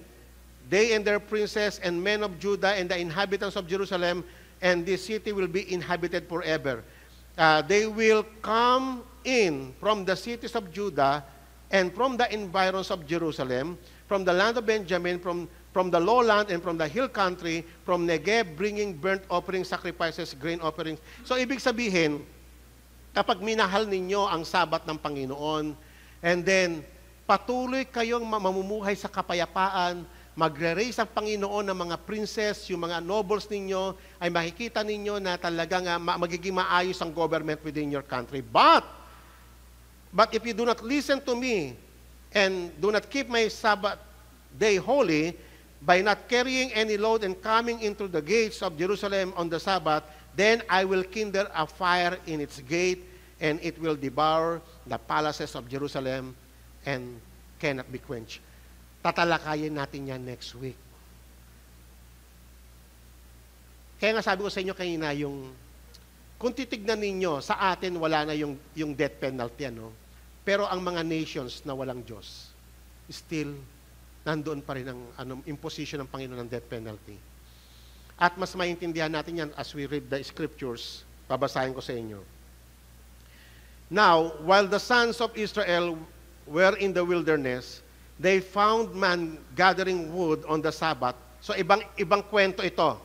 they and their princes and men of Judah and the inhabitants of Jerusalem, and this city will be inhabited forever. Uh, they will come in from the cities of Judah and from the environs of Jerusalem, from the land of Benjamin, from, from the lowland and from the hill country, from Negev, bringing burnt offerings, sacrifices, grain offerings. So, ibig sabihin, kapag minahal ninyo ang sabat ng Panginoon, and then patuloy kayong mamumuhay sa kapayapaan, magre-raise ang Panginoon ng mga princess, yung mga nobles ninyo, ay makikita ninyo na talagang nga ah, magiging maayos ang government within your country. But, but if you do not listen to me and do not keep my Sabbath day holy by not carrying any load and coming into the gates of Jerusalem on the Sabbath, then I will kindle a fire in its gate and it will devour the palaces of Jerusalem and cannot be quenched. Tatalakayin natin yan next week. Kaya nga sabi ko sa inyo kanina yung kung titignan ninyo, sa atin wala na yung, yung death penalty, ano? Pero ang mga nations na walang Diyos, still, nandoon pa rin ang ano, imposition ng Panginoon ng death penalty. At mas maintindihan natin yan as we read the scriptures. Babasahin ko sa inyo. Now, while the sons of Israel were in the wilderness, they found man gathering wood on the Sabbath. So ibang ibang kwento ito.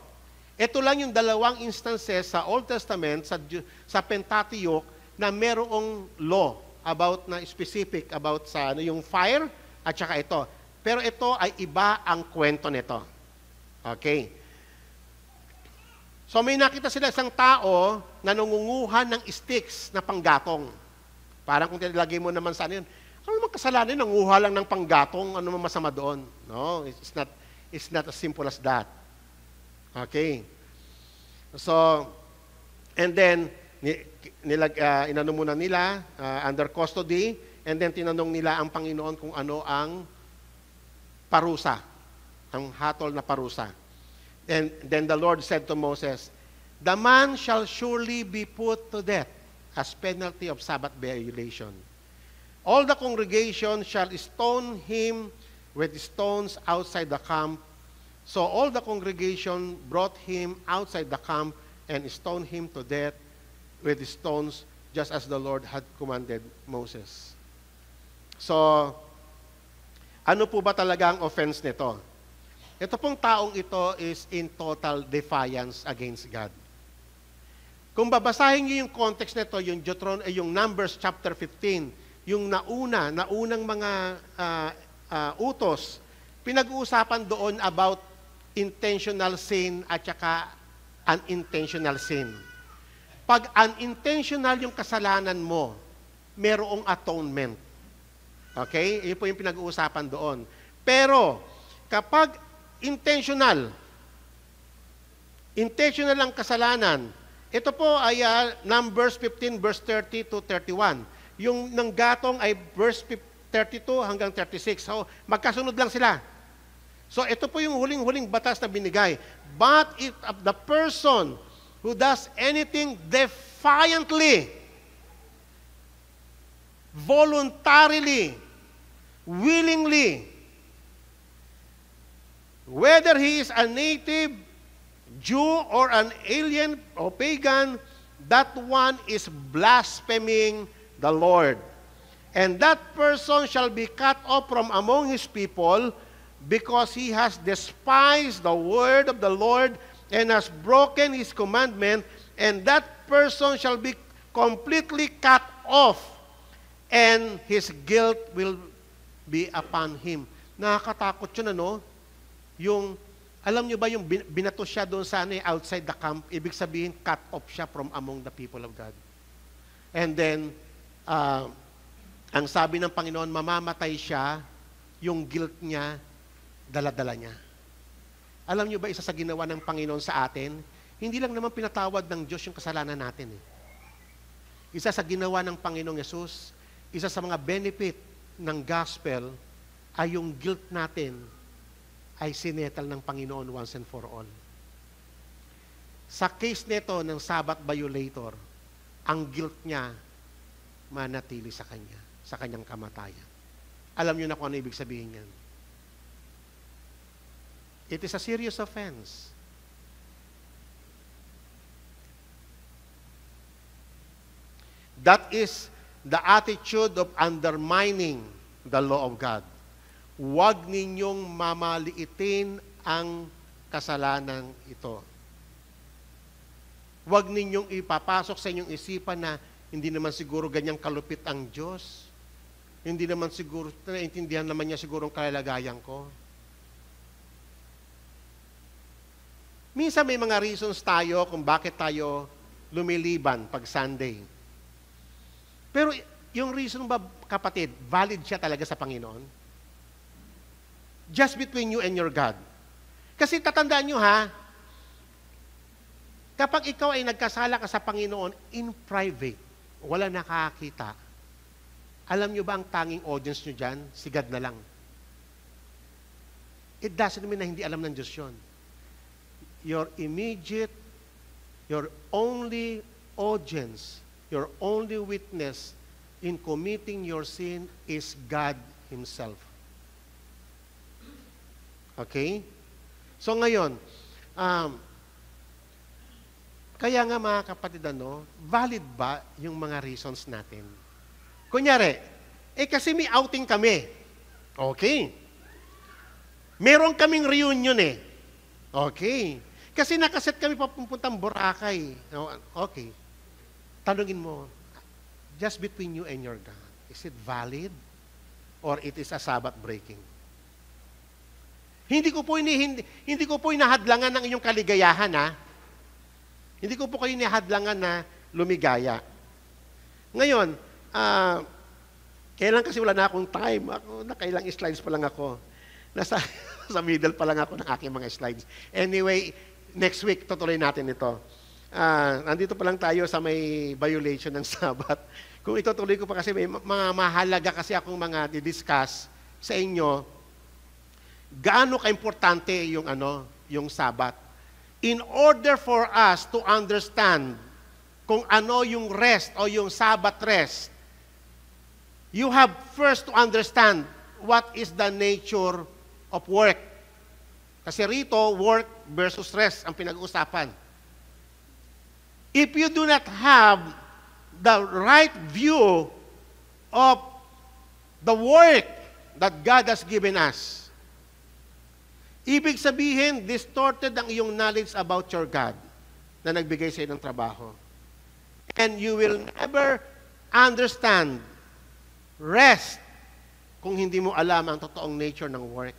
Ito lang yung dalawang instances sa Old Testament sa sa Pentateuch na merong law about na specific about sa ano yung fire at saka ito. Pero ito ay iba ang kwento nito. Okay. So may nakita sila isang tao na nangunguha ng sticks na panggatong. Parang kung tinilagay mo naman sa ano yun, ano naman kasalanan? Nanguha lang ng panggatong. Ano naman masama doon? No, it's not, it's not as simple as that. Okay. So, and then, nilag, uh, inano muna nila, uh, under custody, and then tinanong nila ang Panginoon kung ano ang parusa, ang hatol na parusa. And then the Lord said to Moses, The man shall surely be put to death as penalty of Sabbath violation. All the congregation shall stone him with stones outside the camp. So all the congregation brought him outside the camp and stoned him to death with stones just as the Lord had commanded Moses. So, ano po ba talaga ang offense nito? Ito pong taong ito is in total defiance against God. Kung babasahin niyo yung context nito, yung Deuteron, eh, yung Numbers chapter 15, yung nauna, naunang mga uh, uh, utos, pinag-uusapan doon about intentional sin at saka unintentional sin. Pag unintentional yung kasalanan mo, merong atonement. Okay? Iyon po yung pinag-uusapan doon. Pero, kapag intentional, intentional ang kasalanan, ito po ay uh, Numbers 15 verse 30 to 31. Yung ng gatong ay verse 32 hanggang 36. So, magkasunod lang sila. So, ito po yung huling-huling batas na binigay. But if the person who does anything defiantly, voluntarily, willingly, whether he is a native Jew or an alien or pagan, that one is blaspheming the Lord. And that person shall be cut off from among his people because he has despised the word of the Lord and has broken his commandment, and that person shall be completely cut off, and his guilt will be upon him. Nakakatakot yun, ano? Yung, alam nyo ba yung binato siya doon sa ano, outside the camp? Ibig sabihin, cut off siya from among the people of God. And then, uh, ang sabi ng Panginoon, mamamatay siya, yung guilt niya, daladala niya. Alam niyo ba isa sa ginawa ng Panginoon sa atin? Hindi lang naman pinatawad ng Diyos yung kasalanan natin. Eh. Isa sa ginawa ng Panginoong Yesus, isa sa mga benefit ng gospel ay yung guilt natin ay sinetal ng Panginoon once and for all. Sa case nito ng Sabbath violator, ang guilt niya manatili sa Kanya, sa Kanyang kamatayan. Alam niyo na kung ano ibig sabihin yan. It is a serious offense. That is the attitude of undermining the law of God. Huwag ninyong mamaliitin ang kasalanan ito. Huwag ninyong ipapasok sa inyong isipan na hindi naman siguro ganyang kalupit ang Diyos. Hindi naman siguro, naiintindihan naman niya siguro ang kalagayan ko. Minsan may mga reasons tayo kung bakit tayo lumiliban pag Sunday. Pero yung reason ba, kapatid, valid siya talaga sa Panginoon? Just between you and your God. Kasi tatandaan nyo ha, kapag ikaw ay nagkasala ka sa Panginoon in private, wala nakakita, alam nyo ba ang tanging audience nyo dyan? Sigad na lang. It doesn't mean na hindi alam ng Diyos yun. Your immediate, your only audience, your only witness in committing your sin is God Himself. Okay? So ngayon, um, kaya nga mga kapatid, ano, valid ba yung mga reasons natin? Kunyari, eh kasi may outing kami. Okay. Meron kaming reunion eh. Okay. Kasi nakaset kami papuntang Boracay. Oh, okay. Tanungin mo, just between you and your God, is it valid or it is a Sabbath breaking? Hindi ko po ini hindi, hindi ko po inahadlangan ng inyong kaligayahan ha. Ah. Hindi ko po kayo nihadlangan na lumigaya. Ngayon, uh, kailan kasi wala na akong time. Ako, nakailang slides pa lang ako. Nasa sa middle pa lang ako ng aking mga slides. Anyway, next week, tutuloy natin ito. Uh, nandito pa lang tayo sa may violation ng Sabat. Kung itutuloy ko pa kasi, may mga mahalaga kasi akong mga didiscuss sa inyo, gaano kaimportante yung ano, yung Sabat in order for us to understand kung ano yung rest o yung Sabbath rest, you have first to understand what is the nature of work. Kasi rito, work versus rest ang pinag-uusapan. If you do not have the right view of the work that God has given us, Ibig sabihin, distorted ang iyong knowledge about your God na nagbigay sa iyo ng trabaho. And you will never understand rest kung hindi mo alam ang totoong nature ng work.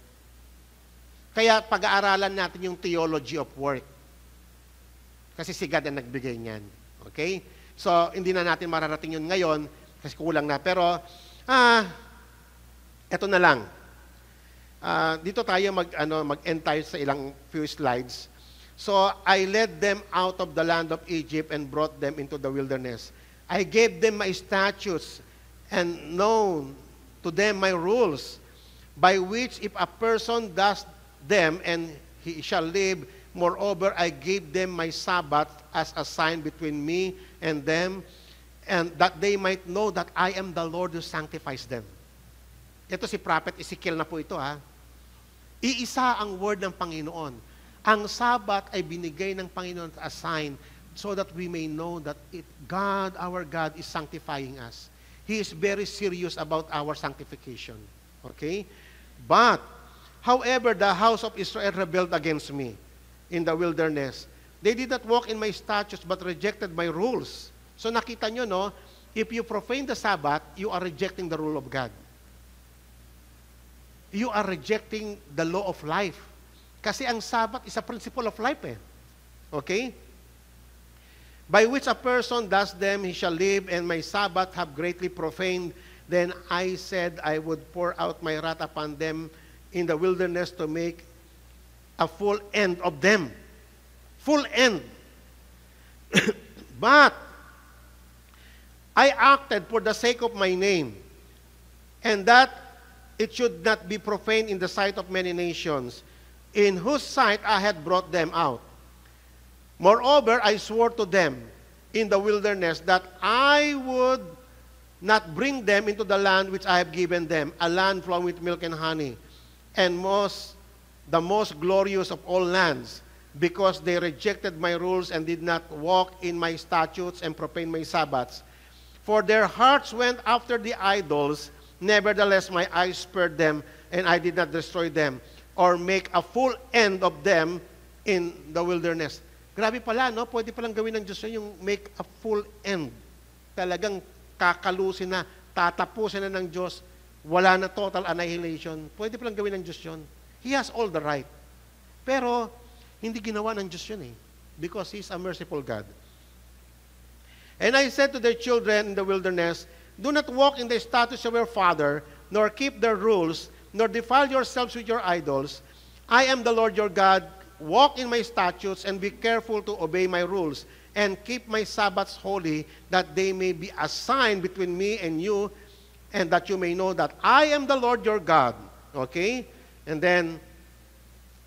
Kaya pag-aaralan natin yung theology of work. Kasi si God ang nagbigay niyan. Okay? So, hindi na natin mararating yun ngayon kasi kulang na. Pero, ah, eto na lang. Uh, dito tayo mag, ano, mag-end tayo sa ilang few slides. So, I led them out of the land of Egypt and brought them into the wilderness. I gave them my statutes and known to them my rules, by which if a person does them and he shall live, moreover, I gave them my Sabbath as a sign between me and them, and that they might know that I am the Lord who sanctifies them. Ito si Prophet Ezekiel na po ito ha. Ah. Iisa ang word ng Panginoon. Ang Sabat ay binigay ng Panginoon as sign so that we may know that it, God, our God, is sanctifying us. He is very serious about our sanctification. Okay? But, however, the house of Israel rebelled against me in the wilderness. They did not walk in my statutes but rejected my rules. So nakita nyo, no? If you profane the Sabbath, you are rejecting the rule of God you are rejecting the law of life. Kasi ang Sabbath is a principle of life eh. Okay? By which a person does them, he shall live, and my Sabbath have greatly profaned. Then I said, I would pour out my wrath upon them in the wilderness to make a full end of them. Full end. but I acted for the sake of my name, and that it should not be profaned in the sight of many nations, in whose sight I had brought them out. Moreover, I swore to them in the wilderness that I would not bring them into the land which I have given them, a land flowing with milk and honey, and most, the most glorious of all lands, because they rejected my rules and did not walk in my statutes and profane my Sabbaths. For their hearts went after the idols, Nevertheless, my eyes spared them, and I did not destroy them, or make a full end of them in the wilderness. Grabe pala, no? Pwede palang gawin ng Diyos yun, yung make a full end. Talagang kakalusin na, tatapusin na ng Diyos. Wala na total annihilation. Pwede palang gawin ng Diyos yun. He has all the right. Pero, hindi ginawa ng Diyos yun eh. Because He's a merciful God. And I said to their children in the wilderness, Do not walk in the statutes of your father, nor keep their rules, nor defile yourselves with your idols. I am the Lord your God. Walk in my statutes and be careful to obey my rules and keep my Sabbaths holy, that they may be a sign between me and you, and that you may know that I am the Lord your God. Okay? And then,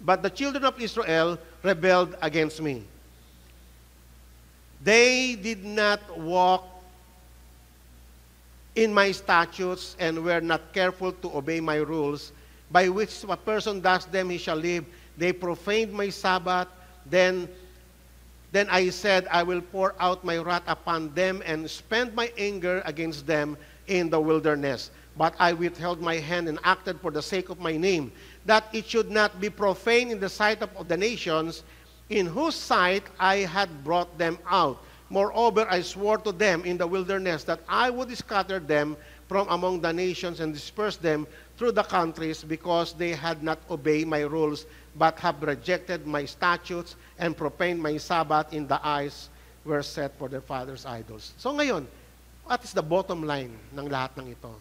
but the children of Israel rebelled against me. They did not walk in my statutes and were not careful to obey my rules, by which a person does them he shall live. They profaned my Sabbath. Then, then I said, I will pour out my wrath upon them and spend my anger against them in the wilderness. But I withheld my hand and acted for the sake of my name, that it should not be profaned in the sight of the nations, in whose sight I had brought them out. Moreover, I swore to them in the wilderness that I would scatter them from among the nations and disperse them through the countries because they had not obeyed my rules but have rejected my statutes and profaned my Sabbath in the eyes were set for their father's idols. So ngayon, what is the bottom line ng lahat ng ito?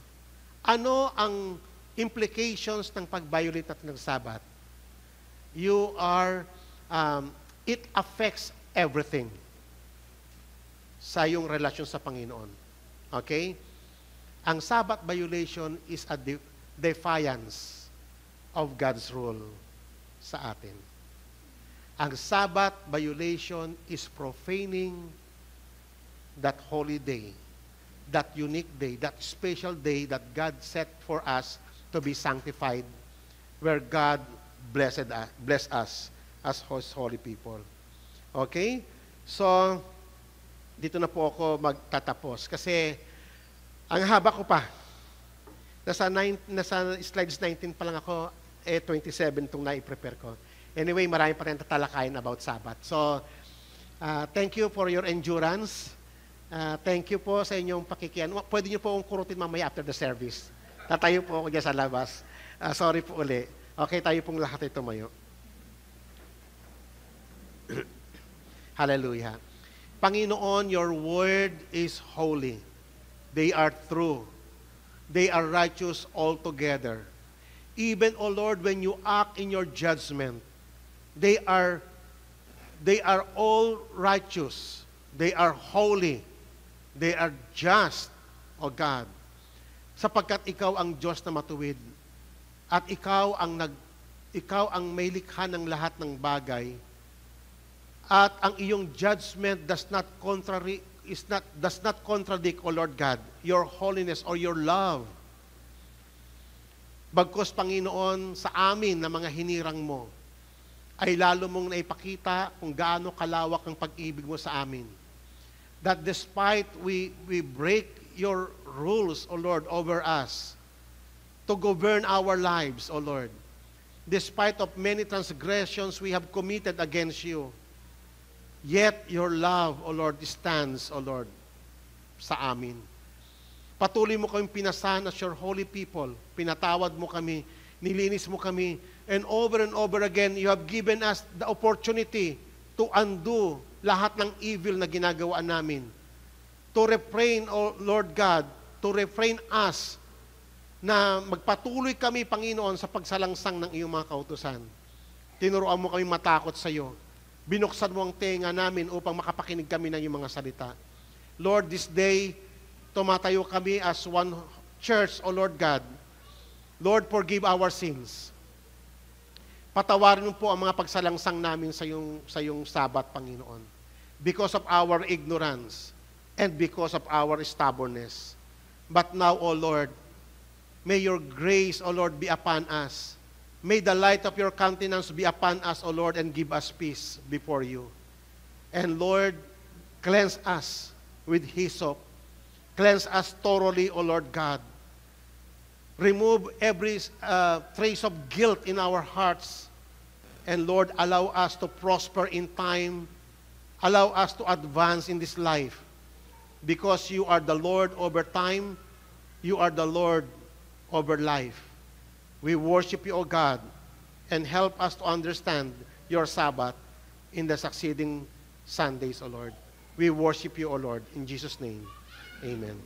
Ano ang implications ng pag-violate natin ng Sabbath? You are, um, it affects everything. Everything sa iyong relasyon sa Panginoon. Okay? Ang Sabbath violation is a de- defiance of God's rule sa atin. Ang Sabbath violation is profaning that holy day, that unique day, that special day that God set for us to be sanctified, where God blessed us, bless us as His holy people. Okay? So, dito na po ako magtatapos kasi ang haba ko pa. Nasa, nine, nasa slides 19 pa lang ako, eh 27 itong nai-prepare ko. Anyway, marami pa rin tatalakayin about Sabbath. So, uh, thank you for your endurance. Uh, thank you po sa inyong pakikian. Pwede niyo po akong kurutin mamaya after the service. Tatayo po ako dyan sa labas. Uh, sorry po uli. Okay, tayo pong lahat ay tumayo. Hallelujah. Panginoon, your word is holy. They are true. They are righteous altogether. Even, O Lord, when you act in your judgment, they are they are all righteous. They are holy. They are just, O God. Sapagkat ikaw ang Diyos na matuwid at ikaw ang nag ikaw ang may likha ng lahat ng bagay at ang iyong judgment does not contrary is not does not contradict o Lord God your holiness or your love bagkus Panginoon sa amin na mga hinirang mo ay lalo mong naipakita kung gaano kalawak ang pag-ibig mo sa amin that despite we we break your rules o Lord over us to govern our lives o Lord despite of many transgressions we have committed against you Yet your love, O Lord, stands, O Lord, sa amin. Patuloy mo kaming pinasan as your holy people. Pinatawad mo kami, nilinis mo kami, and over and over again, you have given us the opportunity to undo lahat ng evil na ginagawa namin. To refrain, O Lord God, to refrain us na magpatuloy kami, Panginoon, sa pagsalangsang ng iyong mga kautusan. Tinuruan mo kami matakot sa iyo binuksan mo ang tenga namin upang makapakinig kami ng iyong mga salita. Lord, this day, tumatayo kami as one church, O Lord God. Lord, forgive our sins. Patawarin mo po ang mga pagsalangsang namin sa iyong, sa iyong sabat, Panginoon. Because of our ignorance and because of our stubbornness. But now, O Lord, may your grace, O Lord, be upon us May the light of your countenance be upon us, O Lord, and give us peace before you. And Lord, cleanse us with hyssop. Cleanse us thoroughly, O Lord God. Remove every uh, trace of guilt in our hearts. And Lord, allow us to prosper in time. Allow us to advance in this life. Because you are the Lord over time. You are the Lord over life. We worship you, O God, and help us to understand your Sabbath in the succeeding Sundays, O Lord. We worship you, O Lord. In Jesus' name, amen.